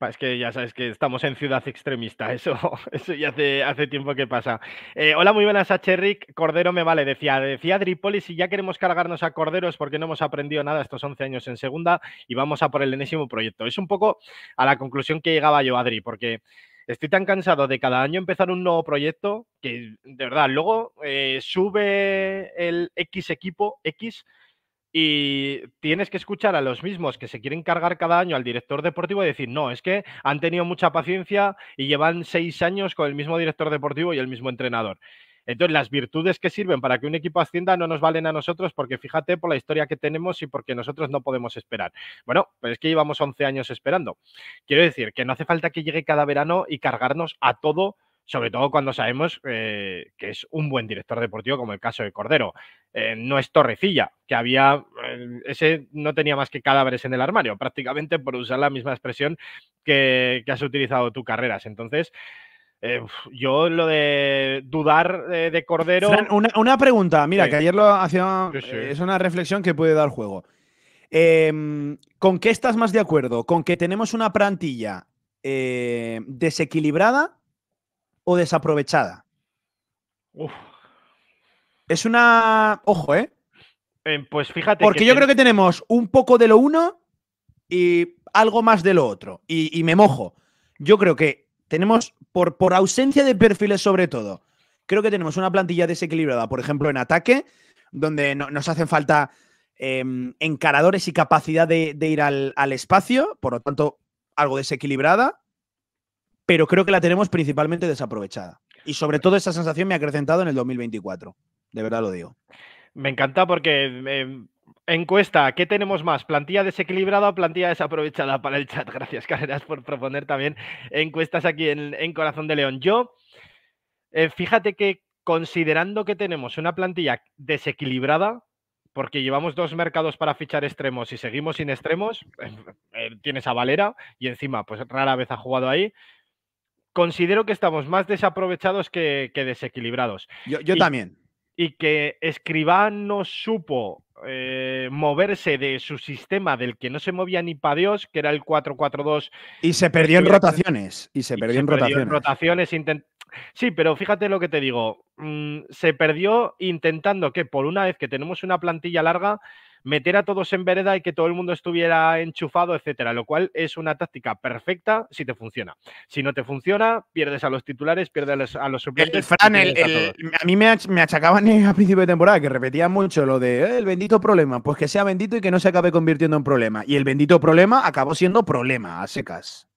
Es que ya sabes que estamos en ciudad extremista, eso, eso ya hace, tiempo que pasa. Eh, hola, muy buenas a Cherrick. Cordero me vale, decía, decía Polis, si ya queremos cargarnos a Cordero es porque no hemos aprendido nada estos 11 años en segunda y vamos a por el enésimo proyecto. Es un poco a la conclusión que llegaba yo, Adri, porque estoy tan cansado de cada año empezar un nuevo proyecto que, de verdad, luego eh, sube el X equipo, X, y tienes que escuchar a los mismos que se quieren cargar cada año al director deportivo y decir, no, es que han tenido mucha paciencia y llevan seis años con el mismo director deportivo y el mismo entrenador. Entonces, las virtudes que sirven para que un equipo ascienda no nos valen a nosotros porque fíjate por la historia que tenemos y porque nosotros no podemos esperar. Bueno, pues es que llevamos 11 años esperando. Quiero decir que no hace falta que llegue cada verano y cargarnos a todo sobre todo cuando sabemos eh, que es un buen director deportivo, como el caso de Cordero. Eh, no es Torrecilla, que había, eh, ese no tenía más que cadáveres en el armario, prácticamente por usar la misma expresión que, has utilizado tú, Carreras. Entonces, yo lo de dudar de, Cordero. una, pregunta, mira, que ayer lo hacía. Es una reflexión que puede dar juego. Em, ¿Con qué estás más de acuerdo? ¿Con que tenemos una plantilla desequilibrada o desaprovechada? Es una. Ojo, ¿eh? eh pues fíjate. Porque yo creo que tenemos un poco de lo uno y algo más de lo otro. Y, me mojo. Yo creo que tenemos, por, por ausencia de perfiles sobre todo, creo que tenemos una plantilla desequilibrada, por ejemplo, en ataque, donde nos hacen falta em, encaradores y capacidad de, ir al, espacio, por lo tanto, algo desequilibrada pero creo que la tenemos principalmente desaprovechada. Y sobre todo esa sensación me ha acrecentado en el 2024. De verdad lo digo. Me encanta porque eh, encuesta, ¿qué tenemos más? ¿Plantilla desequilibrada o plantilla desaprovechada para el chat? Gracias, Carreras, por proponer también encuestas aquí en, Corazón de León. Yo, eh, fíjate que considerando que tenemos una plantilla desequilibrada, porque llevamos dos mercados para fichar extremos y seguimos sin extremos, eh, tienes a Valera y encima, pues rara vez ha jugado ahí, considero que estamos más desaprovechados que, desequilibrados. Yo, también. Y que Escribá no supo eh, moverse de su sistema del que no se movía ni para Dios, que era el 4-4-2. Y se perdió en rotaciones. Y se perdió, en, rotaciones. Sí, pero fíjate lo que te digo. Mm, se perdió intentando que por una vez que tenemos una plantilla larga, meter a todos en vereda y que todo el mundo estuviera enchufado, etcétera, lo cual es una táctica perfecta si te funciona. Si no te funciona, pierdes a los titulares, pierdes a los, a suplentes. Eh, a, mí me, achacaban a principio de temporada que repetía mucho lo de eh, el bendito problema, pues que sea bendito y que no se acabe convirtiendo en problema. Y el bendito problema acabó siendo problema a secas.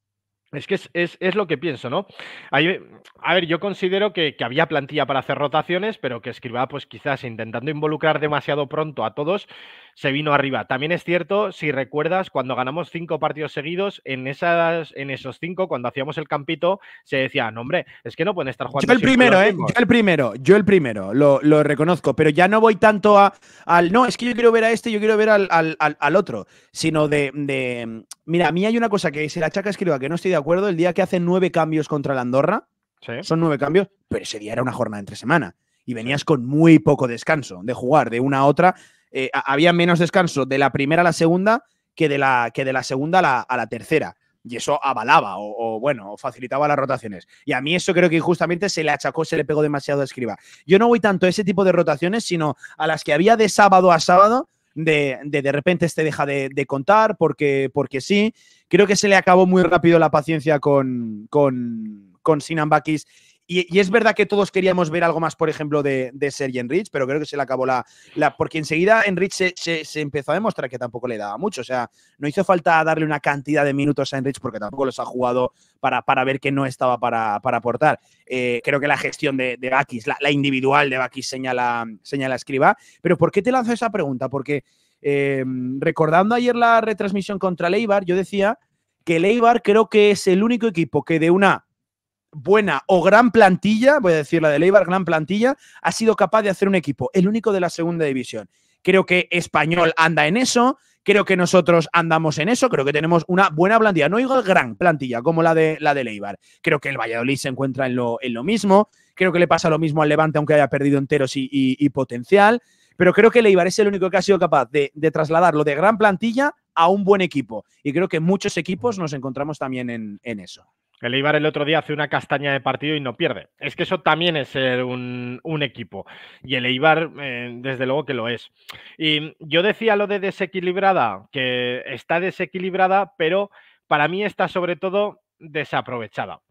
Es que es, lo que pienso, ¿no? a ver, yo considero que, había plantilla para hacer rotaciones, pero que Escriba, pues quizás intentando involucrar demasiado pronto a todos, se vino arriba. También es cierto, si recuerdas, cuando ganamos cinco partidos seguidos, en, esas, en esos cinco, cuando hacíamos el campito, se decía, no, hombre, es que no pueden estar jugando. ¿eh? Yo el primero, Yo el primero, yo el primero, lo, reconozco, pero ya no voy tanto a, al, no, es que yo quiero ver a este, yo quiero ver al, otro, sino de, mira, a mí hay una cosa que se la chaca Escriba, que no estoy de acuerdo el día que hace nueve cambios contra la Andorra. Son nueve cambios, pero ese día era una jornada entre semana y venías con muy poco descanso de jugar de una a otra. Eh, había menos descanso de la primera a la segunda que de la, que de la segunda a la, tercera. Y eso avalaba o, o, bueno, facilitaba las rotaciones. Y a mí eso creo que justamente se le achacó, se le pegó demasiado a Escriba. Yo no voy tanto a ese tipo de rotaciones, sino a las que había de sábado a sábado, de de, repente este deja de, contar porque, porque sí. Creo que se le acabó muy rápido la paciencia con, con, con y, es verdad que todos queríamos ver algo más, por ejemplo, de, Sergi Enrich, pero creo que se le acabó la. la porque enseguida Enrich se, empezó a demostrar que tampoco le daba mucho. O sea, no hizo falta darle una cantidad de minutos a Enrich porque tampoco los ha jugado para, para ver que no estaba para, aportar. Eh, creo que la gestión de, Bakis, la, individual de Bakis señala, señala escriba. Pero ¿por qué te lanzo esa pregunta? Porque eh, recordando ayer la retransmisión contra Leibar, yo decía que Leibar creo que es el único equipo que de una buena o gran plantilla, voy a decir la de Leibar, gran plantilla, ha sido capaz de hacer un equipo, el único de la segunda división. Creo que Español anda en eso, creo que nosotros andamos en eso, creo que tenemos una buena plantilla, no digo gran plantilla como la de, la de Leibar. Creo que el Valladolid se encuentra en lo, mismo, creo que le pasa lo mismo al Levante aunque haya perdido enteros y, potencial, pero creo que Leibar es el único que ha sido capaz de, trasladarlo de gran plantilla a un buen equipo. Y creo que muchos equipos nos encontramos también en eso. El Eibar el otro día hace una castaña de partido y no pierde. Es que eso también es ser un, equipo. Y el Eibar, eh, desde luego que lo es. Y yo decía lo de desequilibrada, que está desequilibrada, pero para mí está sobre todo desaprovechada.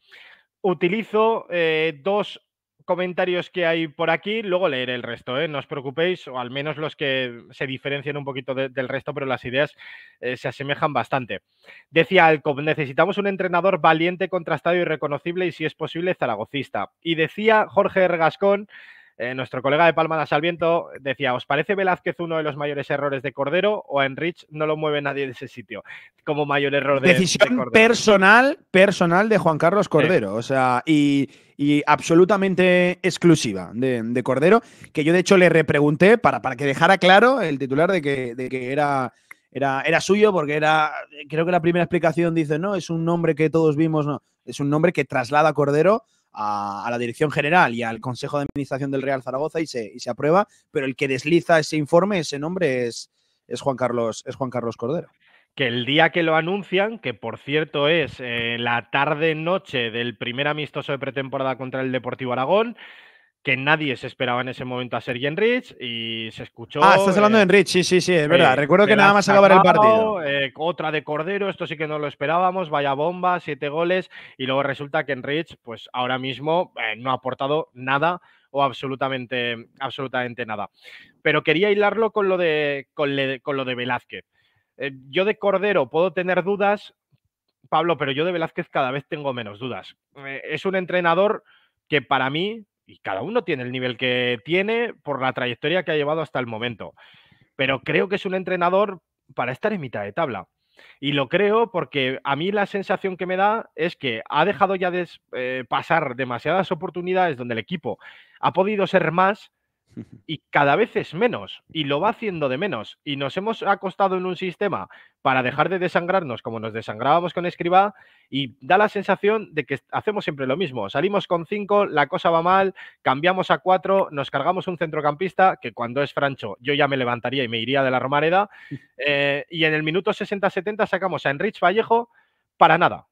Utilizo eh, dos comentarios que hay por aquí, luego leeré el resto, ¿eh? no os preocupéis, o al menos los que se diferencian un poquito del resto, pero las ideas eh, se asemejan bastante. Decía Alcob necesitamos un entrenador valiente, contrastado y reconocible y si es posible zaragocista. Y decía Jorge Ergascón, eh, nuestro colega de Palma al Viento decía, ¿os parece Velázquez uno de los mayores errores de Cordero o a Enrich no lo mueve nadie de ese sitio? Como mayor error de Decisión personal, personal de Juan Carlos Cordero, o sea, y, absolutamente exclusiva de, Cordero, que yo de hecho le repregunté para, para que dejara claro el titular de que, de que era era, era, suyo porque era, creo que la primera explicación dice, no, es un nombre que todos vimos, no, es un nombre que traslada Cordero a, la Dirección General y al Consejo de Administración del Real Zaragoza y se, aprueba, pero el que desliza ese informe, ese nombre es, es, Juan, Carlos, es Juan Carlos Cordero. Que el día que lo anuncian, que por cierto es eh, la tarde-noche del primer amistoso de pretemporada contra el Deportivo Aragón, que nadie se esperaba en ese momento a Sergi Enrich y se escuchó. Ah, estás hablando eh, de Enrich, sí, sí, sí, es verdad. Eh, Recuerdo que nada más acabar el partido. Eh, otra de Cordero, esto sí que no lo esperábamos, vaya bomba, siete goles y luego resulta que Enrich, pues ahora mismo no ha aportado nada o absolutamente, absolutamente nada. Pero quería hilarlo con lo de, con lo de Velázquez. yo de Cordero puedo tener dudas, Pablo, pero yo de Velázquez cada vez tengo menos dudas. es un entrenador que para mí y cada uno tiene el nivel que tiene por la trayectoria que ha llevado hasta el momento. Pero creo que es un entrenador para estar en mitad de tabla. Y lo creo porque a mí la sensación que me da es que ha dejado ya de eh, pasar demasiadas oportunidades donde el equipo ha podido ser más y cada vez es menos y lo va haciendo de menos y nos hemos acostado en un sistema para dejar de desangrarnos como nos desangrábamos con Escribá, y da la sensación de que hacemos siempre lo mismo, salimos con cinco, la cosa va mal, cambiamos a cuatro, nos cargamos un centrocampista que cuando es Francho yo ya me levantaría y me iría de la Romareda eh, y en el minuto 60-70 sacamos a Enrich Vallejo para nada,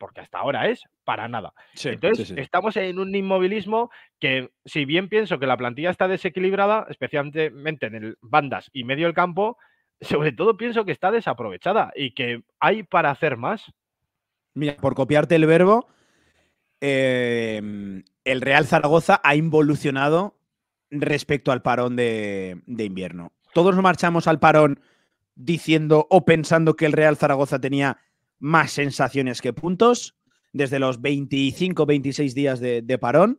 porque hasta ahora es para nada. Entonces, estamos en un inmovilismo que, si bien pienso que la plantilla está desequilibrada, especialmente en el bandas y medio del campo, sobre todo pienso que está desaprovechada y que hay para hacer más. Mira, por copiarte el verbo, em, el Real Zaragoza ha involucionado respecto al parón de, de invierno. Todos marchamos al parón diciendo o pensando que el Real Zaragoza tenía más sensaciones que puntos desde los 25, 26 días de, parón.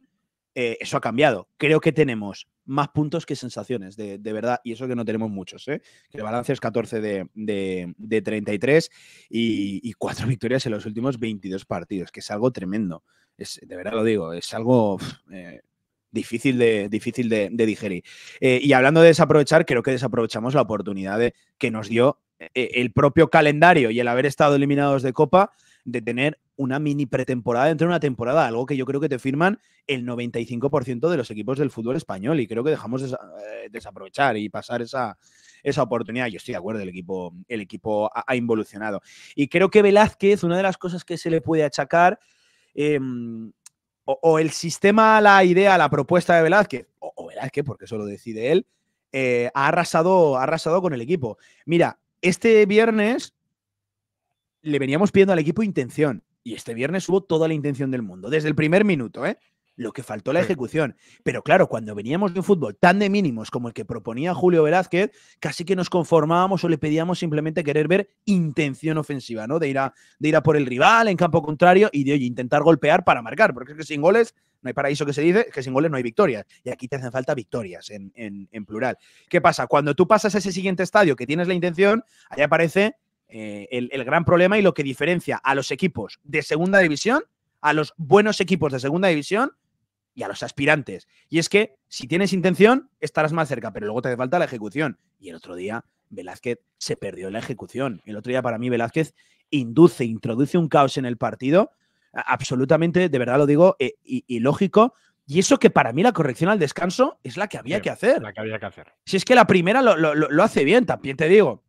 Eh, eso ha cambiado. Creo que tenemos más puntos que sensaciones, de, verdad, y eso que no tenemos muchos. ¿eh? El balance es 14 de, 33 y, cuatro victorias en los últimos 22 partidos, que es algo tremendo. Es, de verdad lo digo, es algo eh, difícil de, difícil de, digerir. Eh, y hablando de desaprovechar, creo que desaprovechamos la oportunidad que nos dio e-, el propio calendario y el haber estado eliminados de Copa, de tener una mini pretemporada dentro de una temporada, algo que yo creo que te firman el 95% de los equipos del fútbol español y creo que dejamos eh, desaprovechar y pasar esa, oportunidad. Yo estoy de acuerdo, el equipo, el equipo ha, involucionado. Y creo que Velázquez, una de las cosas que se le puede achacar, em, o, el sistema, la idea, la propuesta de Velázquez, o, Velázquez, porque eso lo decide él, eh, ha, arrasado, ha arrasado con el equipo. Mira, este viernes le veníamos pidiendo al equipo intención. Y este viernes hubo toda la intención del mundo, desde el primer minuto, ¿eh? Lo que faltó la ejecución. Pero claro, cuando veníamos de un fútbol tan de mínimos como el que proponía Julio Velázquez, casi que nos conformábamos o le pedíamos simplemente querer ver intención ofensiva, ¿no? De ir a, de ir a por el rival en campo contrario y de intentar golpear para marcar, porque es que sin goles no hay paraíso que se dice, que sin goles no hay victorias. Y aquí te hacen falta victorias en, plural. ¿Qué pasa? Cuando tú pasas a ese siguiente estadio que tienes la intención, ahí aparece eh, el, gran problema y lo que diferencia a los equipos de segunda división, a los buenos equipos de segunda división, y a los aspirantes. Y es que si tienes intención, estarás más cerca, pero luego te hace falta la ejecución. Y el otro día, Velázquez se perdió la ejecución. El otro día, para mí, Velázquez induce, introduce un caos en el partido absolutamente, de verdad lo digo, ilógico eh, y, lógico. Y eso que para mí la corrección al descanso es la que había que hacer. La que había que hacer. Si es que la primera lo hace bien, también te digo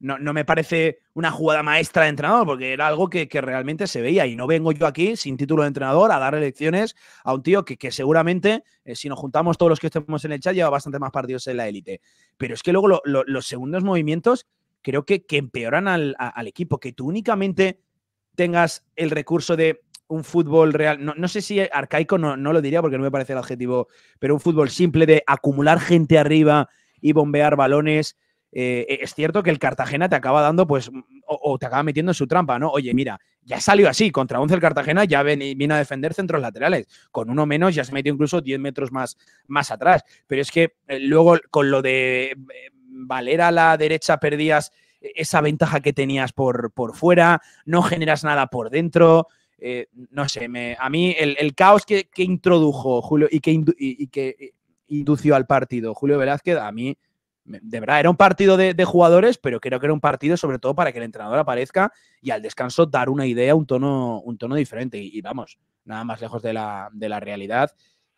no, me parece una jugada maestra de entrenador, porque era algo que, realmente se veía. Y no vengo yo aquí sin título de entrenador a dar elecciones a un tío que, seguramente, eh, si nos juntamos todos los que estemos en el chat, lleva bastante más partidos en la élite. Pero es que luego los segundos movimientos creo que, empeoran al, equipo, que tú únicamente tengas el recurso de un fútbol real, no, sé si arcaico, no, no lo diría porque no me parece el adjetivo, pero un fútbol simple de acumular gente arriba y bombear balones, eh, eh, es cierto que el Cartagena te acaba dando, pues, mm, o, te acaba metiendo en su trampa, ¿no? Oye, mira, ya salió así, contra 11 el Cartagena ya ven, viene a defender centros laterales, con uno menos ya se metió incluso 10 metros más, más atrás, pero es que eh, luego con lo de valer Valera a la derecha perdías esa ventaja que tenías por, por fuera, no generas nada por dentro, no sé, me, a mí el, caos que, introdujo Julio y que, y que indució al partido Julio Velázquez, a mí de verdad, era un partido de, jugadores, pero creo que era un partido sobre todo para que el entrenador aparezca y al descanso dar una idea, un tono, un tono diferente. Y, vamos, nada más lejos de la, realidad.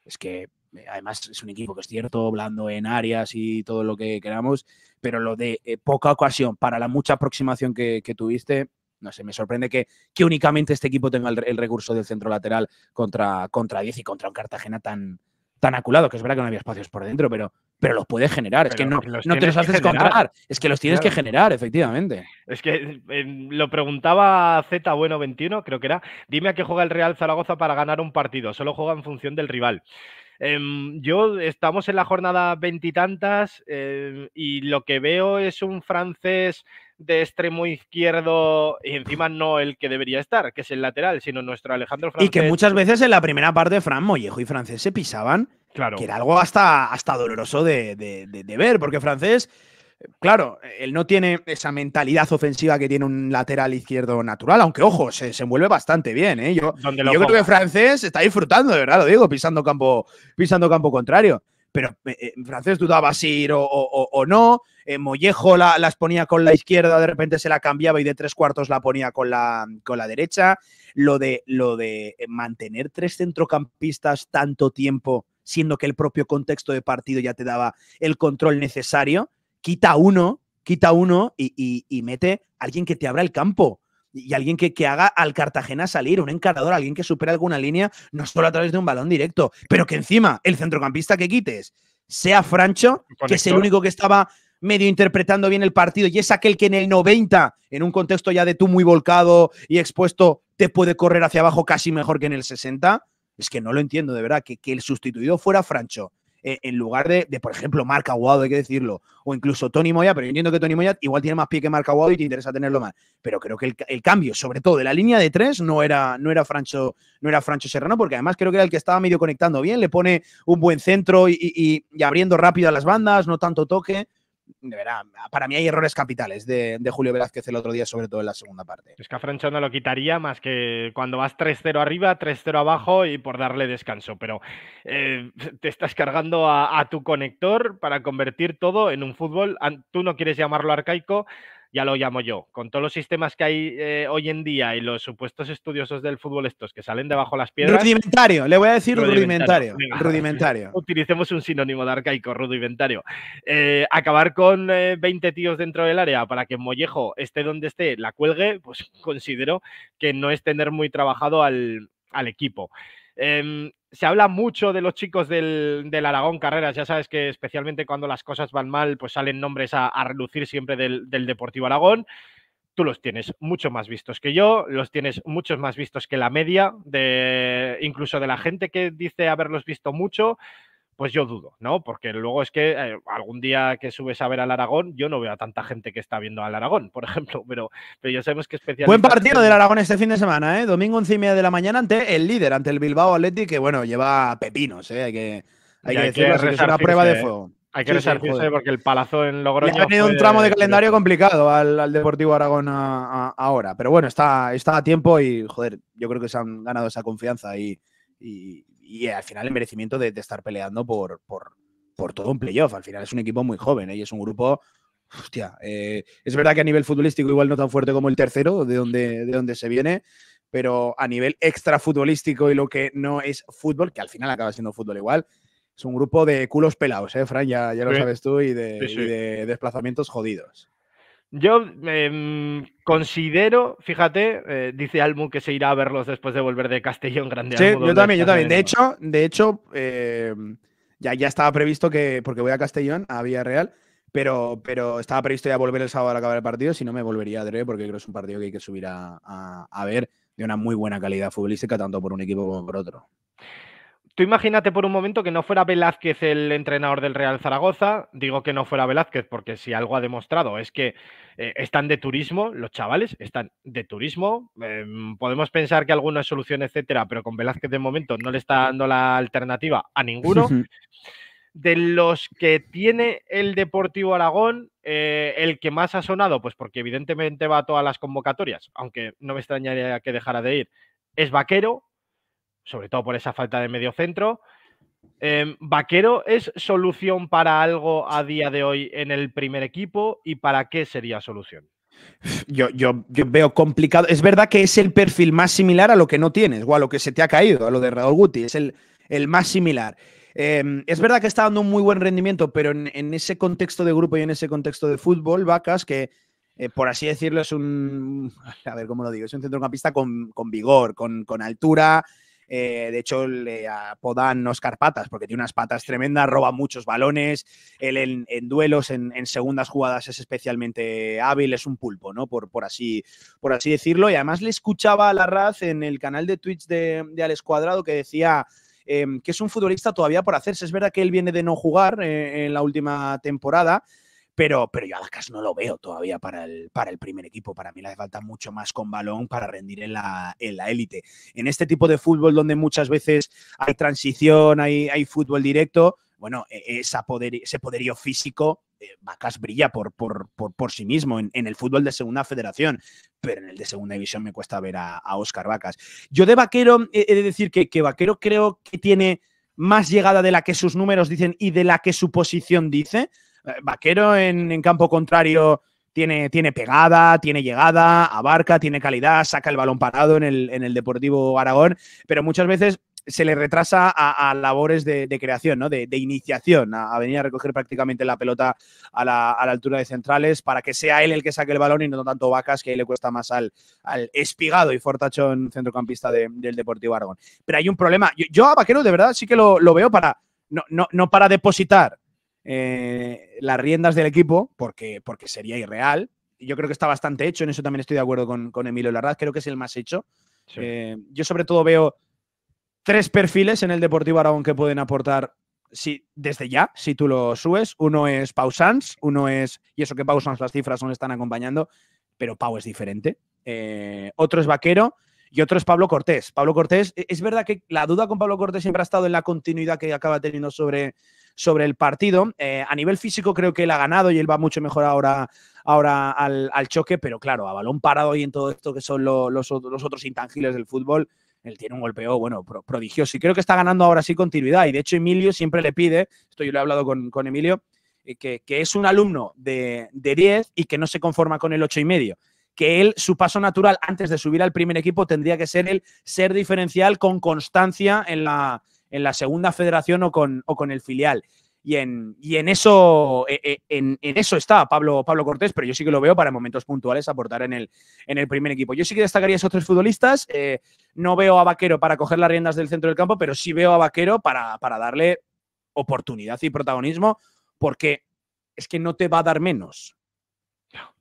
Es que eh, además es un equipo que es cierto, blando en áreas y todo lo que queramos, pero lo de eh, poca ocasión para la mucha aproximación que, tuviste, no sé, me sorprende que, únicamente este equipo tenga el, recurso del centro lateral contra, contra 10 y contra un Cartagena tan, tan aculado, que es verdad que no había espacios por dentro, pero, pero los puedes generar. es que no, te los haces comprar, es que los tienes que generar, efectivamente. Es que em, lo preguntaba Z Bueno 21, creo que era. Dime a qué juega el Real Zaragoza para ganar un partido. Solo juega en función del rival. Em, yo estamos en la jornada veintitantas em, y lo que veo es un francés de extremo izquierdo y encima no el que debería estar, que es el lateral, sino nuestro Alejandro Francés. Y que muchas veces en la primera parte Fran Mollejo y Francés se pisaban, que era algo hasta, hasta doloroso de, ver, porque Francés, claro, él no tiene esa mentalidad ofensiva que tiene un lateral izquierdo natural, aunque ojo, se, envuelve bastante bien. ¿eh? Yo, yo creo que Francés está disfrutando, de verdad, lo digo, pisando campo, pisando campo contrario pero eh, eh, Francés dudaba si ir o, no. en eh, Mollejo las ponía con la izquierda, de repente se la cambiaba y de tres cuartos la ponía con la, con la derecha. Lo de, lo de mantener tres centrocampistas tanto tiempo, siendo que el propio contexto de partido ya te daba el control necesario, quita uno, quita uno y, y mete a alguien que te abra el campo y alguien que, que haga al Cartagena salir, un encarador, alguien que supere alguna línea, no solo a través de un balón directo, pero que encima el centrocampista que quites sea Francho, que es el único que estaba medio interpretando bien el partido y es aquel que en el 90, en un contexto ya de tú muy volcado y expuesto, te puede correr hacia abajo casi mejor que en el 60. Es que no lo entiendo, de verdad, que, que el sustituido fuera Francho e, en lugar de, por ejemplo, marca Aguado, hay que decirlo, o incluso Tony Moya, pero yo entiendo que Tony Moya igual tiene más pie que marca Aguado y te interesa tenerlo más. Pero creo que el, cambio, sobre todo de la línea de tres, no era, no, era Francho, no era Serrano, porque además creo que era el que estaba medio conectando bien, le pone un buen centro y, y abriendo rápido a las bandas, no tanto toque de verdad, para mí hay errores capitales de, Julio Velázquez el otro día, sobre todo en la segunda parte. Es que a Francho no lo quitaría más que cuando vas 3-0 arriba, 3-0 abajo y por darle descanso, pero eh, te estás cargando a, a, tu conector para convertir todo en un fútbol, tú no quieres llamarlo arcaico, ya lo llamo yo, con todos los sistemas que hay eh, hoy en día y los supuestos estudiosos del fútbol estos que salen debajo de las piedras. Rudimentario, le voy a decir rudimentario. Rudimentario. Utilicemos un sinónimo de arcaico, rudimentario. Eh, acabar con 20 eh, tíos dentro del área para que Mollejo esté donde esté, la cuelgue, pues considero que no es tener muy trabajado al, equipo. Em, se habla mucho de los chicos del, Aragón Carreras. Ya sabes que especialmente cuando las cosas van mal, pues salen nombres a, relucir siempre del, Deportivo Aragón. Tú los tienes mucho más vistos que yo, los tienes muchos más vistos que la media, de, incluso de la gente que dice haberlos visto mucho pues yo dudo, ¿no? Porque luego es que eh, algún día que subes a ver al Aragón, yo no veo a tanta gente que está viendo al Aragón, por ejemplo, pero, pero ya sabemos que especial. Buen partido del Aragón este fin de semana, ¿eh? Domingo once y media de la mañana ante el líder, ante el Bilbao Athletic, que bueno, lleva pepinos, ¿eh? Hay que, hay, decirlo, es una prueba de fuego. Hay que sí, porque el palazo en Logroño. ha tenido un tramo de calendario complicado al, Deportivo Aragón ahora. Pero bueno, está, está a tiempo y, joder, yo creo que se han ganado esa confianza y, y al final el merecimiento de, estar peleando por, por, todo un playoff. Al final es un equipo muy joven ¿eh? y es un grupo Hostia, eh, es verdad que a nivel futbolístico igual no tan fuerte como el tercero, de donde, de donde se viene, pero a nivel extra futbolístico y lo que no es fútbol, que al final acaba siendo fútbol igual, es un grupo de culos pelados, ¿eh, Fran? Ya, ya lo sabes tú, y de desplazamientos jodidos. Yo em, considero, fíjate, eh, dice Almu que se irá a verlos después de volver de Castellón Grande. Sí, yo también, yo también. De hecho, de hecho em, ya, ya estaba previsto que, porque voy a Castellón, a Villarreal, pero, pero estaba previsto ya volver el sábado a acabar el partido, si no me volvería a Dre, porque creo que es un partido que hay que subir a ver de una muy buena calidad futbolística, tanto por un equipo como por otro tú imagínate por un momento que no fuera Velázquez el entrenador del Real Zaragoza. Digo que no fuera Velázquez porque si algo ha demostrado es que eh, están de turismo, los chavales están de turismo. Em, podemos pensar que alguna solución, etcétera, pero con Velázquez de momento no le está dando la alternativa a ninguno. De los que tiene el Deportivo Aragón, eh, el que más ha sonado, pues porque evidentemente va a todas las convocatorias, aunque no me extrañaría que dejara de ir, es Vaquero, sobre todo por esa falta de medio centro. Em, ¿Vaquero es solución para algo a día de hoy en el primer equipo y para qué sería solución? Yo, veo complicado. Es verdad que es el perfil más similar a lo que no tienes o a lo que se te ha caído, a lo de Raúl Guti. Es el, más similar. Em, es verdad que está dando un muy buen rendimiento, pero en, ese contexto de grupo y en ese contexto de fútbol, Vacas, que eh, por así decirlo es un. A ver cómo lo digo, es un centrocampista con, con vigor, con, con altura, eh, de hecho, le apodan Oscar Patas porque tiene unas patas tremendas, roba muchos balones. Él en, duelos, en, segundas jugadas es especialmente hábil, es un pulpo, ¿no? Por, por, así, por así decirlo. Y además le escuchaba a raz en el canal de Twitch de, de Alex que decía... Em, que es un futbolista todavía por hacerse. Es verdad que él viene de no jugar eh, en la última temporada, pero, yo a Vacas no lo veo todavía para el, para el primer equipo. Para mí le falta mucho más con balón para rendir en la, élite. En este tipo de fútbol donde muchas veces hay transición, hay, hay fútbol directo, bueno, e, esa poder, ese poderío físico, Vacas eh, brilla por, por, sí mismo en, el fútbol de Segunda Federación, pero en el de Segunda División me cuesta ver a, a Oscar Vacas. Yo de Vaquero he de decir que, que Vaquero creo que tiene más llegada de la que sus números dicen y de la que su posición dice. Eh, Vaquero en, campo contrario tiene, tiene, pegada, tiene llegada, abarca, tiene calidad, saca el balón parado en el, Deportivo Aragón, pero muchas veces se le retrasa a, labores de, creación, ¿no? de, iniciación, a, venir a recoger prácticamente la pelota a la, altura de centrales para que sea él el que saque el balón y no tanto Vacas, que ahí le cuesta más al, al espigado y fortachón centrocampista del Deportivo Aragón. Pero hay un problema. Yo, a Vaquero de verdad sí que lo, veo para, no, no para depositar eh, las riendas del equipo, porque, porque sería irreal. Yo creo que está bastante hecho, en eso también estoy de acuerdo con, con Emilio Larraz, creo que es el más hecho. Eh, yo sobre todo veo tres perfiles en el Deportivo Aragón que pueden aportar si, desde ya, si tú lo subes. Uno es Pau Sans uno es, y eso que Pau Sanz las cifras no le están acompañando, pero Pau es diferente. Eh, otro es Vaquero y otro es Pablo Cortés. Pablo Cortés, e, es verdad que la duda con Pablo Cortés siempre ha estado en la continuidad que acaba teniendo sobre, sobre el partido. Eh, a nivel físico creo que él ha ganado y él va mucho mejor ahora, ahora al, choque, pero claro, a balón parado y en todo esto que son los, otros intangibles del fútbol, él tiene un golpeo, bueno, prodigioso. Y creo que está ganando ahora sí continuidad. Y de hecho Emilio siempre le pide, esto yo lo he hablado con, Emilio, eh, que, es un alumno de, de 10 y que no se conforma con el ocho y medio que él, su paso natural antes de subir al primer equipo tendría que ser el ser diferencial con constancia en la, en la segunda federación o con, el filial. Y en, en eso e, e, en, eso está Pablo, Pablo Cortés, pero yo sí que lo veo para momentos puntuales aportar en el, en el primer equipo. Yo sí que destacaría a esos tres futbolistas. Eh, no veo a Vaquero para coger las riendas del centro del campo, pero sí veo a Vaquero para, para darle oportunidad y protagonismo, porque es que no te va a dar menos.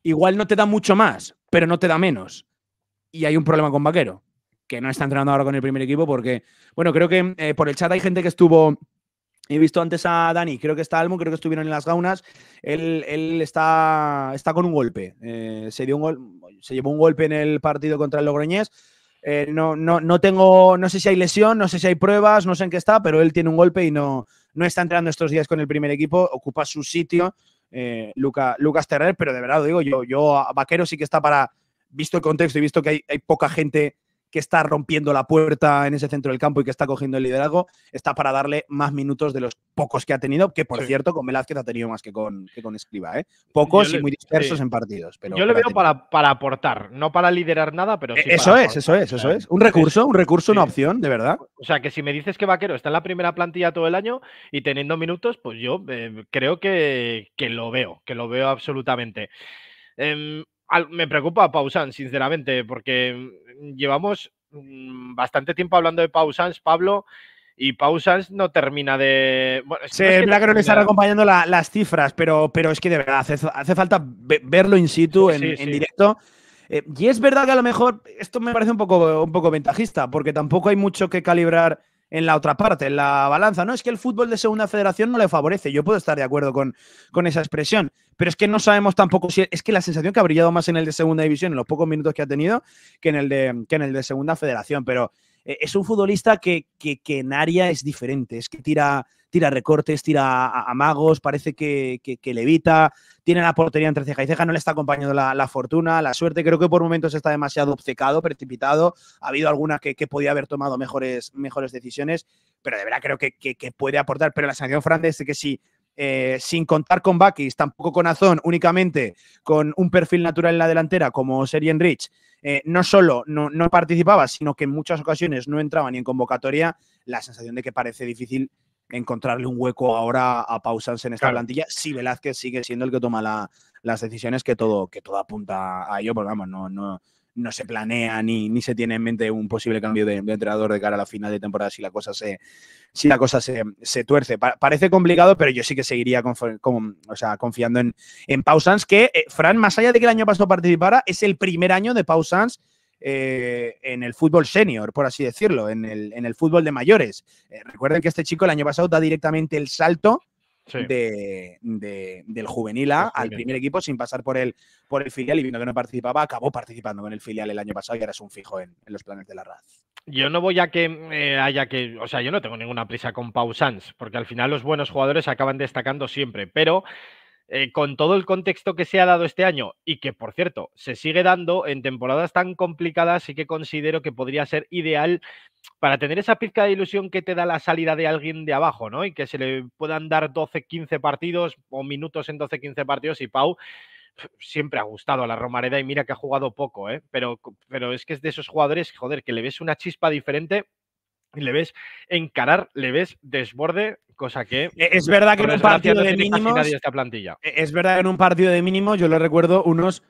Igual no te da mucho más, pero no te da menos. Y hay un problema con Vaquero, que no está entrenando ahora con el primer equipo porque, bueno, creo que eh, por el chat hay gente que estuvo He visto antes a Dani, creo que está Almo, creo que estuvieron en las gaunas. Él, está, está con un golpe. Eh, se, dio un gol, se llevó un golpe en el partido contra el Logroñés. Eh, no, no, tengo, no sé si hay lesión, no sé si hay pruebas, no sé en qué está, pero él tiene un golpe y no, no está entrenando estos días con el primer equipo, ocupa su sitio eh, Luca, Lucas Terrer, pero de verdad digo, yo, yo a Vaquero sí que está para, visto el contexto y visto que hay, hay poca gente que está rompiendo la puerta en ese centro del campo y que está cogiendo el liderazgo, está para darle más minutos de los pocos que ha tenido, que por cierto, con Velázquez ha tenido más que con, Escriba, ¿eh? Pocos y muy dispersos en partidos. Pero Yo le veo para, para, aportar, no para liderar nada, pero sí. E, eso es, eso es, eso es. Un recurso, un recurso, una opción, de verdad. O sea, que si me dices que Vaquero está en la primera plantilla todo el año y teniendo minutos, pues yo eh, creo que, lo veo, que lo veo absolutamente. Em, me preocupa Pau sinceramente, porque mm, llevamos mm, bastante tiempo hablando de Pau Pablo, y Pau no termina de. Bueno, no están acompañando las cifras, pero, pero es que de verdad hace, falta verlo in situ, en, directo. Eh, y es verdad que a lo mejor esto me parece un poco, un poco ventajista, porque tampoco hay mucho que calibrar en la otra parte, en la balanza. No, es que el fútbol de segunda federación no le favorece. Yo puedo estar de acuerdo con, con esa expresión, pero es que no sabemos tampoco si... Es que la sensación que ha brillado más en el de segunda división, en los pocos minutos que ha tenido, que en el de, en el de segunda federación, pero... Eh, es un futbolista que, que en área es diferente, es que tira, tira recortes, tira amagos, parece que, que, levita, tiene la portería entre ceja y ceja, no le está acompañando la, fortuna, la suerte, creo que por momentos está demasiado obcecado, precipitado, ha habido algunas que, podía haber tomado mejores, mejores decisiones, pero de verdad creo que, puede aportar, pero la sensación francesa es que sí. Eh, sin contar con Bakis, tampoco con Azón, únicamente con un perfil natural en la delantera como Serien Rich, eh, no solo no, participaba, sino que en muchas ocasiones no entraba ni en convocatoria, la sensación de que parece difícil encontrarle un hueco ahora a Pausans en esta plantilla si Velázquez sigue siendo el que toma las decisiones que todo, que todo apunta a ello, porque vamos, no, no, no se planea ni, ni se tiene en mente un posible cambio de, entrenador de cara a la final de temporada si la cosa se, si la cosa se, se tuerce. parece complicado, pero yo sí que seguiría con, o sea, confiando en, en Pausans, que eh, Fran, más allá de que el año pasado participara, es el primer año de Pausans eh, en el fútbol senior, por así decirlo, en el, en el fútbol de mayores. Eh, recuerden que este chico el año pasado da directamente el salto de, del juvenil A al primer equipo sin pasar por el, por el filial y viendo que no participaba, acabó participando con el filial el año pasado y ahora es un fijo en, los planes de la RAZ. Yo no voy a que eh, haya que, o sea, yo no tengo ninguna prisa con Pau Sanz, porque al final los buenos jugadores acaban destacando siempre, pero eh, con todo el contexto que se ha dado este año y que, por cierto, se sigue dando en temporadas tan complicadas, sí que considero que podría ser ideal para tener esa pizca de ilusión que te da la salida de alguien de abajo, ¿no? Y que se le puedan dar 12, 15 partidos o minutos en 12, 15 partidos y Pau siempre ha gustado a la Romareda y mira que ha jugado poco, ¿eh? pero, pero es que es de esos jugadores, joder, que le ves una chispa diferente le ves encarar, le ves desborde, cosa que e-, e-, es verdad que en un partido de mínimo Es verdad que en un partido de mínimo yo le recuerdo unos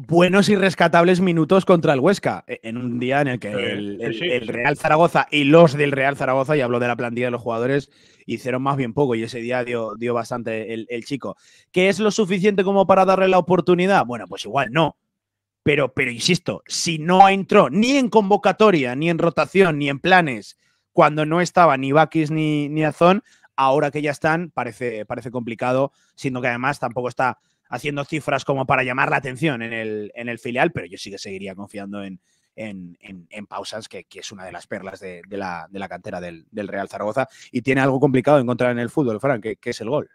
buenos y rescatables minutos contra el Huesca e-, en un día en el que el, Real Zaragoza y los del Real Zaragoza, y hablo de la plantilla de los jugadores, hicieron más bien poco y ese día dio, dio bastante el, el chico. ¿Qué es lo suficiente como para darle la oportunidad? Bueno, pues igual no pero, insisto, si no entró ni en convocatoria, ni en rotación, ni en planes, cuando no estaba ni Bakis ni, ni Azón, ahora que ya están, parece, parece complicado, siendo que además tampoco está haciendo cifras como para llamar la atención en el, en el filial, pero yo sí que seguiría confiando en, en, Pausas, que, es una de las perlas de, la, cantera del, Real Zaragoza. Y tiene algo complicado encontrar en el fútbol, Frank, que es el gol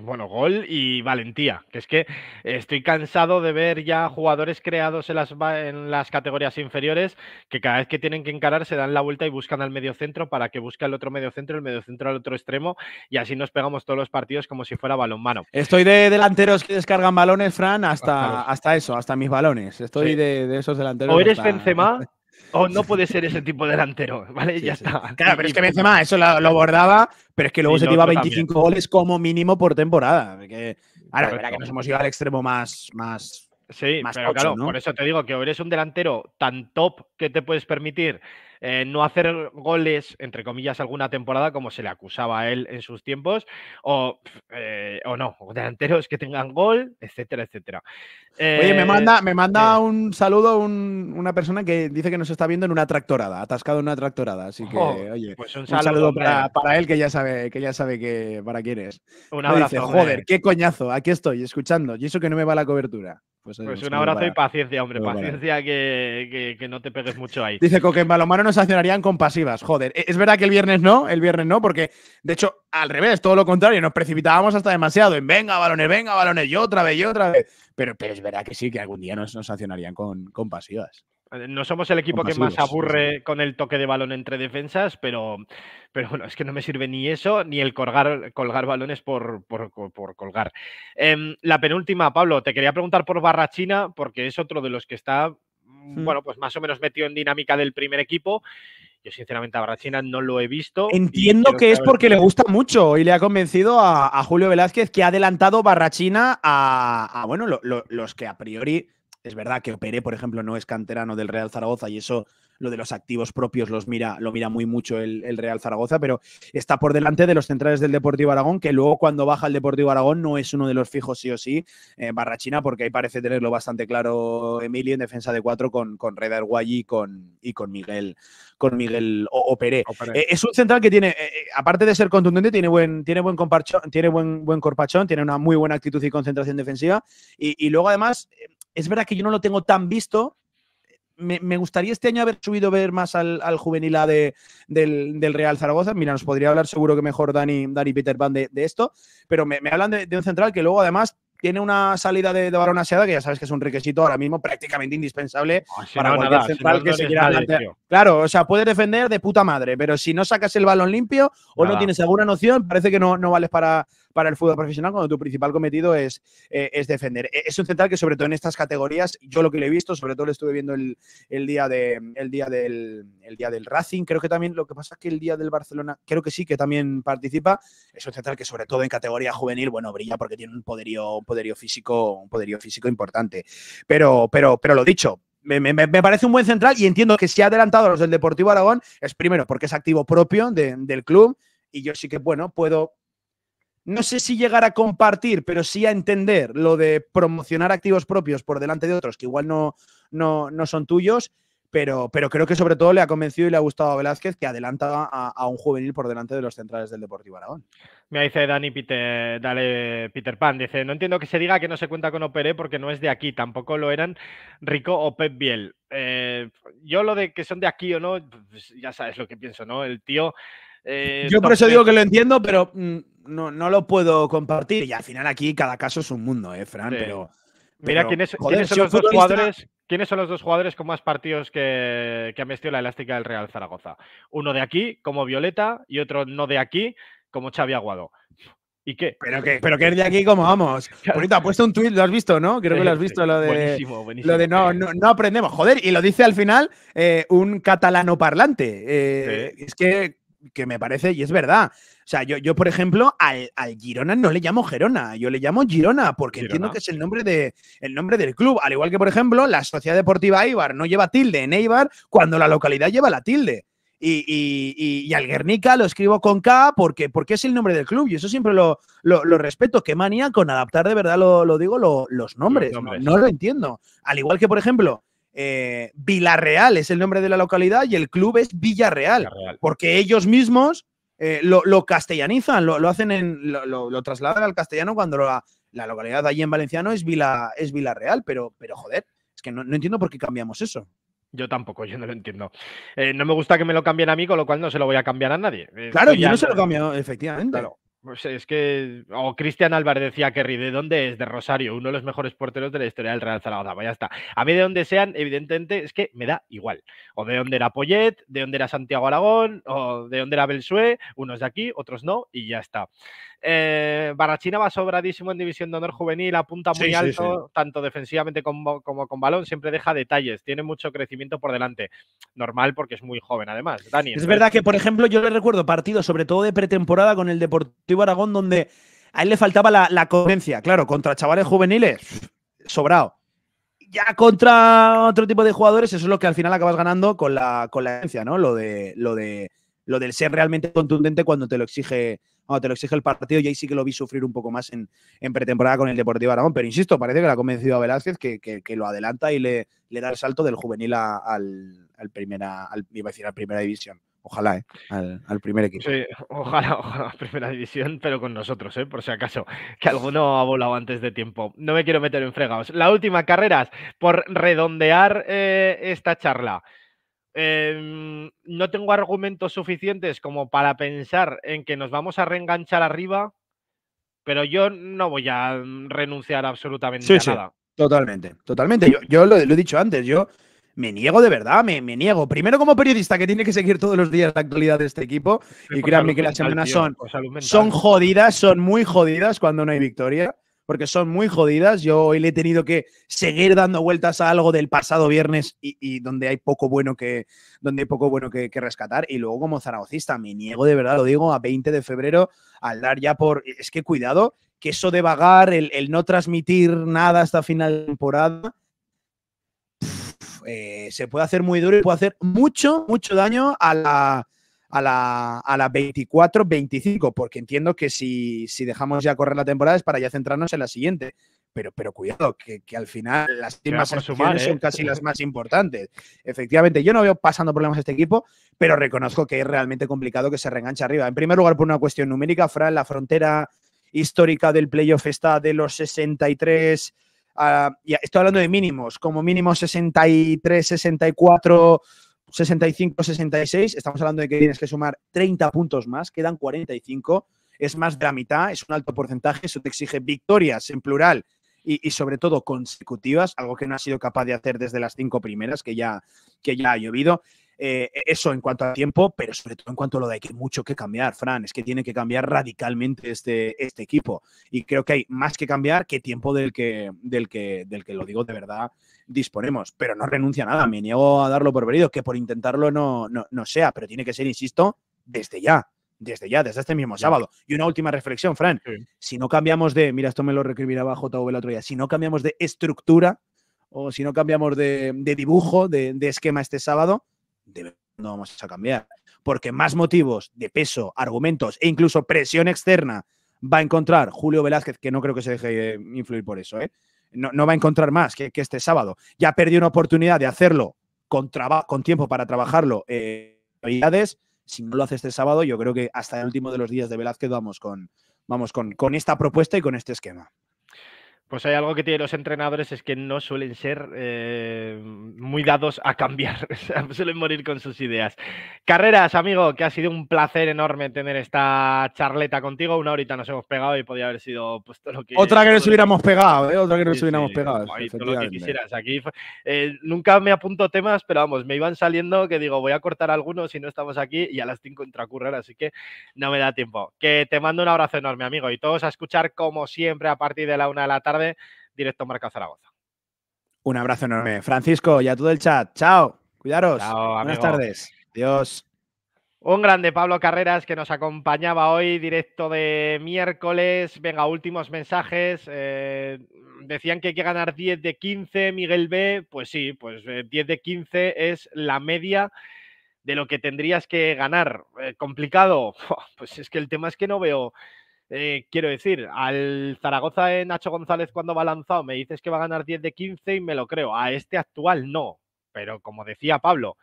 bueno, gol y valentía. Que es que estoy cansado de ver ya jugadores creados en las, en las categorías inferiores que cada vez que tienen que encarar se dan la vuelta y buscan al medio centro para que busque al otro medio centro, el medio centro al otro extremo y así nos pegamos todos los partidos como si fuera balonmano. Estoy de delanteros que descargan balones, Fran, hasta, hasta eso, hasta mis balones. Estoy de, esos delanteros. O eres Benzema O no puede ser ese tipo de delantero, ¿vale? ya está. Claro, pero es que Benzema eso lo, lo bordaba, pero es que luego se lleva 25 goles como mínimo por temporada. ahora, verá que nos hemos ido al extremo más, más Sí, pero claro, por eso te digo que eres un delantero tan top que te puedes permitir eh, no hacer goles, entre comillas, alguna temporada como se le acusaba a él en sus tiempos, o, eh, o no, delanteros que tengan gol, etcétera, etcétera. Oye, me eh, manda, me manda un saludo una persona que dice que nos está viendo en una tractorada, atascado en una tractorada. Así que, oh, oye, pues un saludo, para, él que ya sabe que ya sabe que para quién es. Un abrazo. Joder, qué coñazo, aquí estoy escuchando. Y eso que no me va la cobertura. Pues, eh, pues un abrazo y paciencia, hombre, paciencia que, no te pegues mucho ahí. Dice Coque en nos sancionarían con pasivas. Joder, e, es verdad que el viernes no, el viernes no, porque de hecho, al revés, todo lo contrario, nos precipitábamos hasta demasiado en venga, balones, venga, balones, y otra vez, y otra vez. Pero, pero es verdad que sí, que algún día nos, nos sancionarían con, con pasivas. No somos el equipo que más aburre con el toque de balón entre defensas, pero, pero bueno, es que no me sirve ni eso, ni el colgar, colgar balones por, por, colgar. Em, la penúltima, Pablo, te quería preguntar por Barrachina, porque es otro de los que está Mm. bueno, pues más o menos metido en dinámica del primer equipo. Yo, sinceramente, a Barrachina no lo he visto. Entiendo que es porque le gusta mucho y le ha convencido a, Julio Velázquez que ha adelantado Barrachina a, bueno, los que a priori es verdad que Operé, por ejemplo, no es canterano del Real Zaragoza y eso, lo de los activos propios, los mira, lo mira muy mucho el, Real Zaragoza, pero está por delante de los centrales del Deportivo Aragón, que luego cuando baja el Deportivo Aragón no es uno de los fijos sí o sí, barra eh, Barrachina, porque ahí parece tenerlo bastante claro Emilio en defensa de cuatro con, con Reda Arguay y con, y con Miguel, con Miguel Operé. Eh, es un central que tiene, eh, aparte de ser contundente, tiene buen, tiene buen comparchón, tiene buen, buen corpachón, tiene una muy buena actitud y concentración defensiva. y luego, además, es verdad que yo no lo tengo tan visto. Me, gustaría este año haber subido ver más al, juvenil A de, del, Real Zaragoza. Mira, nos podría hablar seguro que mejor Dani, Dani Peter Pan de, esto, pero me, hablan de, un central que luego además tiene una salida de, de varón aseada que ya sabes que es un requisito ahora mismo prácticamente indispensable para cualquier central que se quiera Claro, o sea, puede defender de puta madre, pero si no sacas el balón limpio o no tienes alguna noción, parece que no, no vales para, para el fútbol profesional cuando tu principal cometido es, eh, es defender. E-, es un central que sobre todo en estas categorías, yo lo que le he visto, sobre todo lo estuve viendo el, día, de, el, día, del, día del Racing, creo que también lo que pasa es que el día del Barcelona, creo que sí, que también participa, es un central que sobre todo en categoría juvenil, bueno, brilla porque tiene un poderío, poderío físico, un poderío físico importante. Pero, pero, pero lo dicho, me, parece un buen central y entiendo que si ha adelantado a los del Deportivo Aragón es primero porque es activo propio del club y yo sí que, bueno, puedo no sé si llegar a compartir, pero sí a entender lo de promocionar activos propios por delante de otros que igual no, no, son tuyos, pero, pero, creo que sobre todo le ha convencido y le ha gustado a Velázquez que adelanta a, un juvenil por delante de los centrales del Deportivo Aragón. Me dice Dani Peter, dale Peter Pan, dice, no entiendo que se diga que no se cuenta con Operé porque no es de aquí, tampoco lo eran Rico o Pep Biel. Eh, yo lo de que son de aquí o no, pues ya sabes lo que pienso, ¿no? El tío... Eh, yo por eso digo que lo entiendo, pero... Mm, no, lo puedo compartir. Y al final aquí cada caso es un mundo, ¿eh, Fran? Pero, Mira, ¿quiénes, son los dos jugadores, ¿quiénes son los dos jugadores con más partidos que, que han vestido la elástica del Real Zaragoza? Uno de aquí, como Violeta, y otro no de aquí, como Xavi Aguado. ¿Y qué? Pero que, pero que es de aquí como vamos. Bonito, ha puesto un tuit, lo has visto, ¿no? Creo que lo has visto, lo de. Lo de no, no, aprendemos. Joder, y lo dice al final eh, un catalano parlante. Eh, es que que me parece, y es verdad. O sea, yo, yo por ejemplo, al, Girona no le llamo Gerona, yo le llamo Girona, porque entiendo que es el nombre, de, el nombre del club. Al igual que, por ejemplo, la Sociedad Deportiva Eibar no lleva tilde en Eibar cuando la localidad lleva la tilde. Y, al Guernica lo escribo con K porque, porque es el nombre del club y eso siempre lo, lo, respeto. Qué manía con adaptar de verdad, lo, digo, los nombres. no, lo entiendo. Al igual que, por ejemplo, eh, Villarreal es el nombre de la localidad y el club es Villarreal, porque ellos mismos eh, lo, castellanizan, lo, hacen en, lo, trasladan al castellano cuando la, localidad de allí en Valenciano es Vila, es Villarreal, pero, pero joder, es que no, entiendo por qué cambiamos eso. Yo tampoco, yo no lo entiendo. Eh, no me gusta que me lo cambien a mí, con lo cual no se lo voy a cambiar a nadie. Claro, yo no se lo cambio, efectivamente. Pues es que. O Cristian Álvarez decía Kerry, ¿de dónde es? De Rosario, uno de los mejores porteros de la historia del Real Zaragoza. ya está. A mí de dónde sean, evidentemente, es que me da igual. O de dónde era Poyet, de dónde era Santiago Aragón, o de dónde era Belsué, unos de aquí, otros no, y ya está. Eh, Barrachina va sobradísimo en división de honor juvenil, apunta muy alto, tanto defensivamente como, con balón, siempre deja detalles, tiene mucho crecimiento por delante. Normal porque es muy joven, además. Daniel es verdad que, por ejemplo, yo le recuerdo partidos, sobre todo de pretemporada, con el Deportivo Aragón, donde a él le faltaba la, coherencia. Claro, contra chavales juveniles, sobrado. Ya contra otro tipo de jugadores, eso es lo que al final acabas ganando con la, coherencia, ¿no? Lo de, lo de lo del ser realmente contundente cuando te lo exige, te lo exige el partido. Y ahí sí que lo vi sufrir un poco más en, pretemporada con el Deportivo Aragón. Pero insisto, parece que la ha convencido a Velázquez que, lo adelanta y le, da el salto del juvenil al, primera, iba a decir, a primera división. Ojalá, ¿eh? Al, primer equipo. ojalá, ojalá, primera división, pero con nosotros, ¿eh? Por si acaso, que alguno ha volado antes de tiempo. No me quiero meter en fregados. La última, carreras, por redondear eh, esta charla. Em, no tengo argumentos suficientes como para pensar en que nos vamos a reenganchar arriba, pero yo no voy a mm, renunciar absolutamente a nada. totalmente, totalmente. Yo, lo, he dicho antes, yo me niego de verdad, me, niego. Primero como periodista que tiene que seguir todos los días la actualidad de este equipo y pues créanme que las semanas son, pues son jodidas, son muy jodidas cuando no hay victoria porque son muy jodidas. Yo hoy le he tenido que seguir dando vueltas a algo del pasado viernes y, donde hay poco bueno, que, donde hay poco bueno que, rescatar. Y luego, como zaragocista, me niego de verdad, lo digo, a 20 de febrero, al dar ya por. Es que cuidado, que eso de vagar, el, el no transmitir nada hasta final de temporada. Eh, se puede hacer muy duro y puede hacer mucho, mucho daño a la, a la, 24-25, porque entiendo que si, si, dejamos ya correr la temporada es para ya centrarnos en la siguiente. Pero, pero cuidado, que, al final las últimas son ¿eh? casi las más importantes. Efectivamente, yo no veo pasando problemas a este equipo, pero reconozco que es realmente complicado que se reenganche arriba. En primer lugar, por una cuestión numérica, Fran, la frontera histórica del playoff está de los 63 estoy hablando de mínimos, como mínimo 63, 64, 65, 66, estamos hablando de que tienes que sumar 30 puntos más, quedan 45, es más de la mitad, es un alto porcentaje, eso te exige victorias en plural y, sobre todo consecutivas, algo que no ha sido capaz de hacer desde las cinco primeras, que ya, que ya ha llovido. Eh, e, eso en cuanto a tiempo, pero sobre todo en cuanto a lo de que hay mucho que cambiar, Fran, es que tiene que cambiar radicalmente este, este equipo. Y creo que hay más que cambiar que tiempo del que, del que, del que lo digo de verdad disponemos, pero no renuncia a nada, me niego a darlo por venido, que por intentarlo no, no, sea, pero tiene que ser, insisto, desde ya desde ya, desde este mismo sábado. Y una última reflexión, Fran. Si no cambiamos de, mira, esto me lo abajo JV el otro día, si no cambiamos de estructura o si no cambiamos de, dibujo, de, esquema este sábado, no vamos a cambiar. Porque más motivos de peso, argumentos e incluso presión externa va a encontrar Julio Velázquez, que no creo que se deje eh, influir por eso, ¿eh? no, va a encontrar más que, que, este sábado. Ya perdió una oportunidad de hacerlo con, con tiempo para trabajarlo. Eh, si no lo hace este sábado, yo creo que hasta el último de los días de Velázquez vamos con, vamos con, con esta propuesta y con este esquema. Pues hay algo que tienen los entrenadores es que no suelen ser eh, muy dados a cambiar, suelen morir con sus ideas. Carreras, amigo, que ha sido un placer enorme tener esta charleta contigo. Una horita nos hemos pegado y podía haber sido pues, todo lo que... Otra que nos hubiéramos pegado, ¿eh? Otra que nos hubiéramos pegado. Aquí, nunca me apunto temas, pero vamos, me iban saliendo que digo, voy a cortar algunos si no estamos aquí y a las 5 entra a así que no me da tiempo. Que te mando un abrazo enorme, amigo, y todos a escuchar como siempre a partir de la una de la tarde directo Marca Zaragoza. Un abrazo enorme. Francisco y a todo el chat. Chao. Cuidaros. Buenas tardes. Dios. Un grande Pablo Carreras que nos acompañaba hoy, directo de miércoles. Venga, últimos mensajes. Eh, decían que hay que ganar 10 de 15, Miguel B. Pues sí, pues 10 eh, de 15 es la media de lo que tendrías que ganar. Eh, ¿Complicado? Pues es que el tema es que no veo eh, quiero decir, al Zaragoza de Nacho González cuando va lanzado me dices que va a ganar 10 de 15 y me lo creo. A este actual no. Pero como decía Pablo,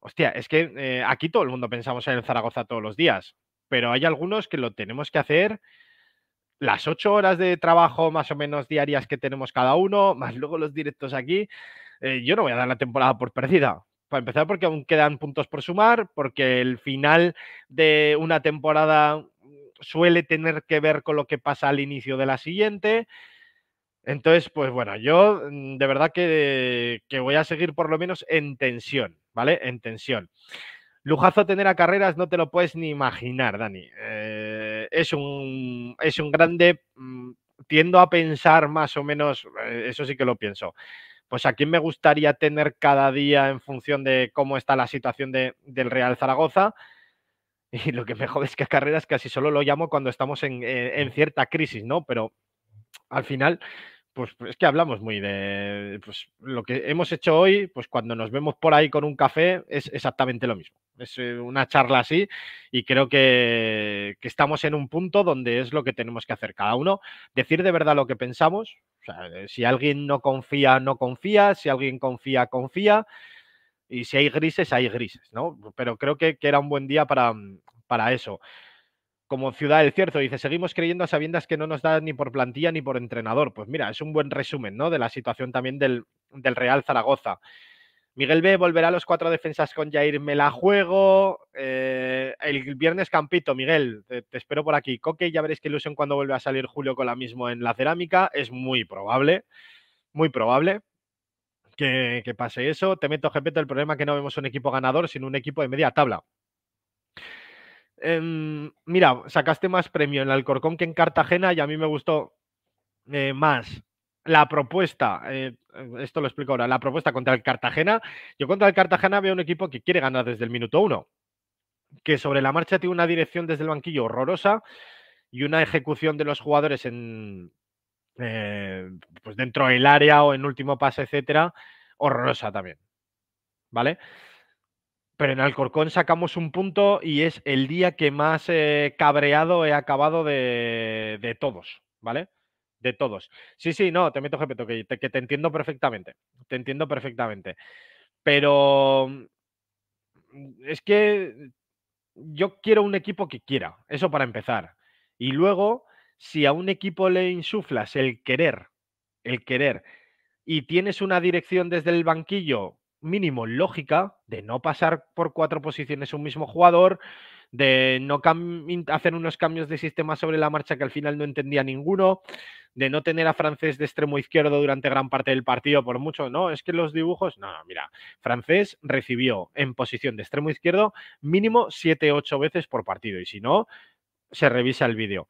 hostia, es que eh, aquí todo el mundo pensamos en el Zaragoza todos los días, pero hay algunos que lo tenemos que hacer las 8 horas de trabajo más o menos diarias que tenemos cada uno, más luego los directos aquí. Eh, yo no voy a dar la temporada por perdida, para empezar porque aún quedan puntos por sumar, porque el final de una temporada suele tener que ver con lo que pasa al inicio de la siguiente. Entonces, pues bueno, yo mm, de verdad que, voy a seguir por lo menos en tensión, ¿vale? En tensión. Lujazo tener a carreras no te lo puedes ni imaginar, Dani. Eh, es, un, es un grande, mm, tiendo a pensar más o menos, eh, eso sí que lo pienso, pues a quién me gustaría tener cada día en función de cómo está la situación de, del Real Zaragoza. Y lo que me jode es que a carreras casi solo lo llamo cuando estamos en, eh, cierta crisis, ¿no? Pero al final, pues, pues es que hablamos muy de pues, lo que hemos hecho hoy, pues cuando nos vemos por ahí con un café es exactamente lo mismo. Es eh, una charla así y creo que, estamos en un punto donde es lo que tenemos que hacer cada uno, decir de verdad lo que pensamos. O sea, si alguien no confía, no confía, si alguien confía, confía y si hay grises, hay grises, ¿no? Pero creo que, que era un buen día para, mm, para eso. Como Ciudad del Cierto dice, seguimos creyendo a sabiendas que no nos da ni por plantilla ni por entrenador. Pues mira, es un buen resumen, ¿no? De la situación también del, Real Zaragoza. Miguel B volverá a los cuatro defensas con Jair Me la juego eh, el viernes Campito, Miguel, te, espero por aquí. Coque, ya veréis qué ilusión cuando vuelve a salir Julio con la misma en la cerámica. Es muy probable, muy probable que, pase eso. Te meto, GPT, el problema es que no vemos un equipo ganador, sino un equipo de media tabla. Em, mira, sacaste más premio en Alcorcón que en Cartagena y a mí me gustó eh, más la propuesta, eh, esto lo explico ahora, la propuesta contra el Cartagena. Yo contra el Cartagena veo un equipo que quiere ganar desde el minuto uno, que sobre la marcha tiene una dirección desde el banquillo horrorosa y una ejecución de los jugadores en, eh, pues dentro del área o en último pase, etcétera, horrorosa también. ¿Vale? Pero en Alcorcón sacamos un punto y es el día que más eh, cabreado he acabado de, todos, ¿vale? De todos. Sí, sí, no, te meto jefe, que que te entiendo perfectamente. Te entiendo perfectamente. Pero mm, es que yo quiero un equipo que quiera, eso para empezar. Y luego, si a un equipo le insuflas el querer, el querer, y tienes una dirección desde el banquillo mínimo lógica de no pasar por cuatro posiciones un mismo jugador, de no hacer unos cambios de sistema sobre la marcha que al final no entendía ninguno, de no tener a Francés de extremo izquierdo durante gran parte del partido, por mucho, no, es que los dibujos, no, mira, Francés recibió en posición de extremo izquierdo mínimo 7 ocho veces por partido y si no, se revisa el vídeo.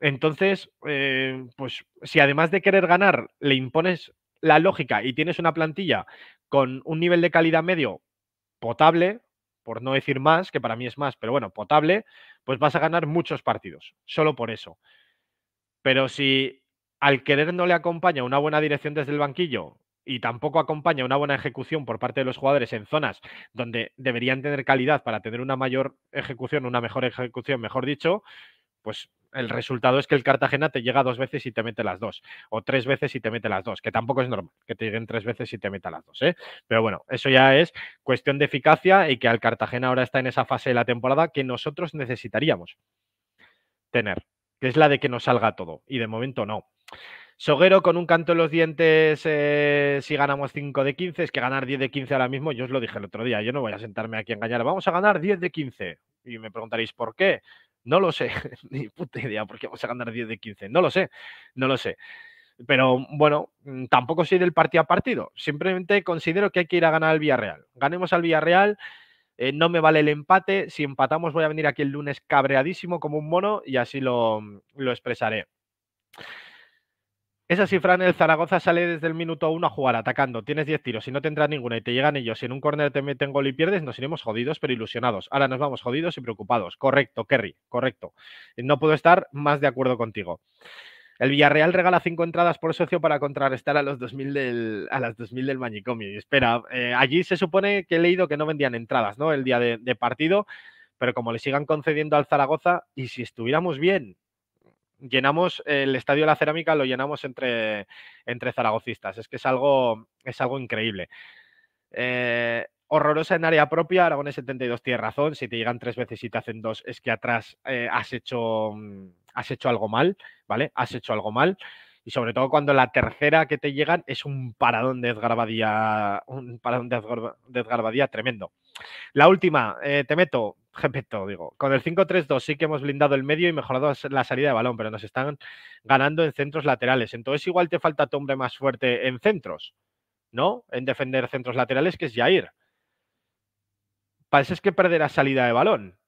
Entonces, eh, pues si además de querer ganar le impones la lógica y tienes una plantilla con un nivel de calidad medio potable, por no decir más, que para mí es más, pero bueno, potable, pues vas a ganar muchos partidos, solo por eso. Pero si al querer no le acompaña una buena dirección desde el banquillo y tampoco acompaña una buena ejecución por parte de los jugadores en zonas donde deberían tener calidad para tener una mayor ejecución, una mejor ejecución, mejor dicho, pues el resultado es que el Cartagena te llega dos veces y te mete las dos, o tres veces y te mete las dos, que tampoco es normal que te lleguen tres veces y te meta las dos. ¿eh? Pero bueno, eso ya es cuestión de eficacia y que al Cartagena ahora está en esa fase de la temporada que nosotros necesitaríamos tener, que es la de que nos salga todo, y de momento no. Soguero con un canto en los dientes, eh, si ganamos 5 de 15, es que ganar 10 de 15 ahora mismo, yo os lo dije el otro día, yo no voy a sentarme aquí a engañar, vamos a ganar 10 de 15. Y me preguntaréis por qué. No lo sé, ni puta idea, porque vamos a ganar 10 de 15. No lo sé, no lo sé. Pero bueno, mm, tampoco soy del partido a partido. Simplemente considero que hay que ir a ganar al Villarreal. Ganemos al Villarreal, eh, no me vale el empate. Si empatamos, voy a venir aquí el lunes cabreadísimo como un mono y así lo, mm, lo expresaré. Esa cifra en el Zaragoza sale desde el minuto uno a jugar atacando. Tienes 10 tiros, y no te entra ninguna y te llegan ellos, si en un córner te meten gol y pierdes, nos iremos jodidos pero ilusionados. Ahora nos vamos jodidos y preocupados. Correcto, Kerry, correcto. No puedo estar más de acuerdo contigo. El Villarreal regala cinco entradas por socio para contrarrestar a, los 2000 del, a las 2000 del manicomio. espera, eh, allí se supone que he leído que no vendían entradas, ¿no? El día de, de partido, pero como le sigan concediendo al Zaragoza, y si estuviéramos bien llenamos eh, el estadio de la cerámica, lo llenamos entre, entre zaragocistas. Es que es algo, es algo increíble. Eh, horrorosa en área propia, Aragones 72 tiene razón. Si te llegan tres veces y te hacen dos, es que atrás eh, has, hecho, mm, has hecho algo mal, ¿vale? Has hecho algo mal y sobre todo cuando la tercera que te llegan es un paradón de Edgar un paradón de Edgar, tremendo. La última, eh, te meto, Gepetto, digo, con el 5-3-2 sí que hemos blindado el medio y mejorado la salida de balón, pero nos están ganando en centros laterales. Entonces igual te falta tu hombre más fuerte en centros, ¿no? En defender centros laterales, que es Jair. Parece que perderás salida de balón,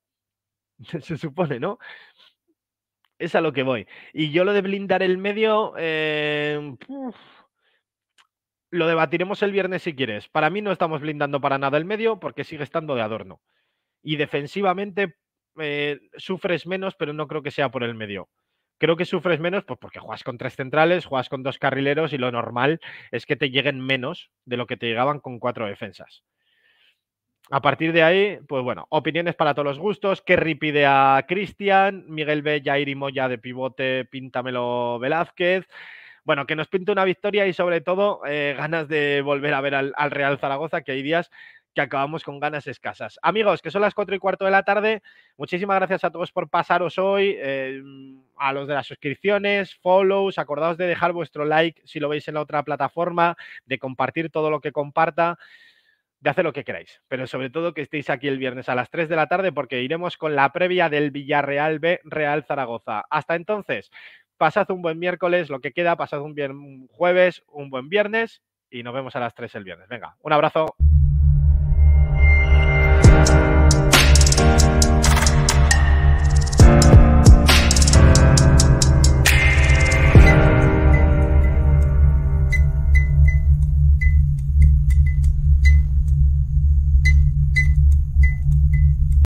se supone, ¿no? Es a lo que voy. Y yo lo de blindar el medio, eh, lo debatiremos el viernes si quieres. Para mí no estamos blindando para nada el medio porque sigue estando de adorno. Y defensivamente eh, sufres menos, pero no creo que sea por el medio. Creo que sufres menos pues, porque juegas con tres centrales, juegas con dos carrileros y lo normal es que te lleguen menos de lo que te llegaban con cuatro defensas a partir de ahí, pues bueno, opiniones para todos los gustos. Kerry pide a Cristian, Miguel B, Jair y Moya de pivote, píntamelo Velázquez. Bueno, que nos pinte una victoria y sobre todo eh, ganas de volver a ver al, Real Zaragoza, que hay días que acabamos con ganas escasas. Amigos, que son las cuatro y cuarto de la tarde, muchísimas gracias a todos por pasaros hoy, eh, a los de las suscripciones, follows, acordaos de dejar vuestro like si lo veis en la otra plataforma, de compartir todo lo que comparta de hacer lo que queráis, pero sobre todo que estéis aquí el viernes a las 3 de la tarde porque iremos con la previa del Villarreal B Real Zaragoza. Hasta entonces, pasad un buen miércoles, lo que queda, pasad un buen jueves, un buen viernes y nos vemos a las 3 el viernes. Venga, un abrazo.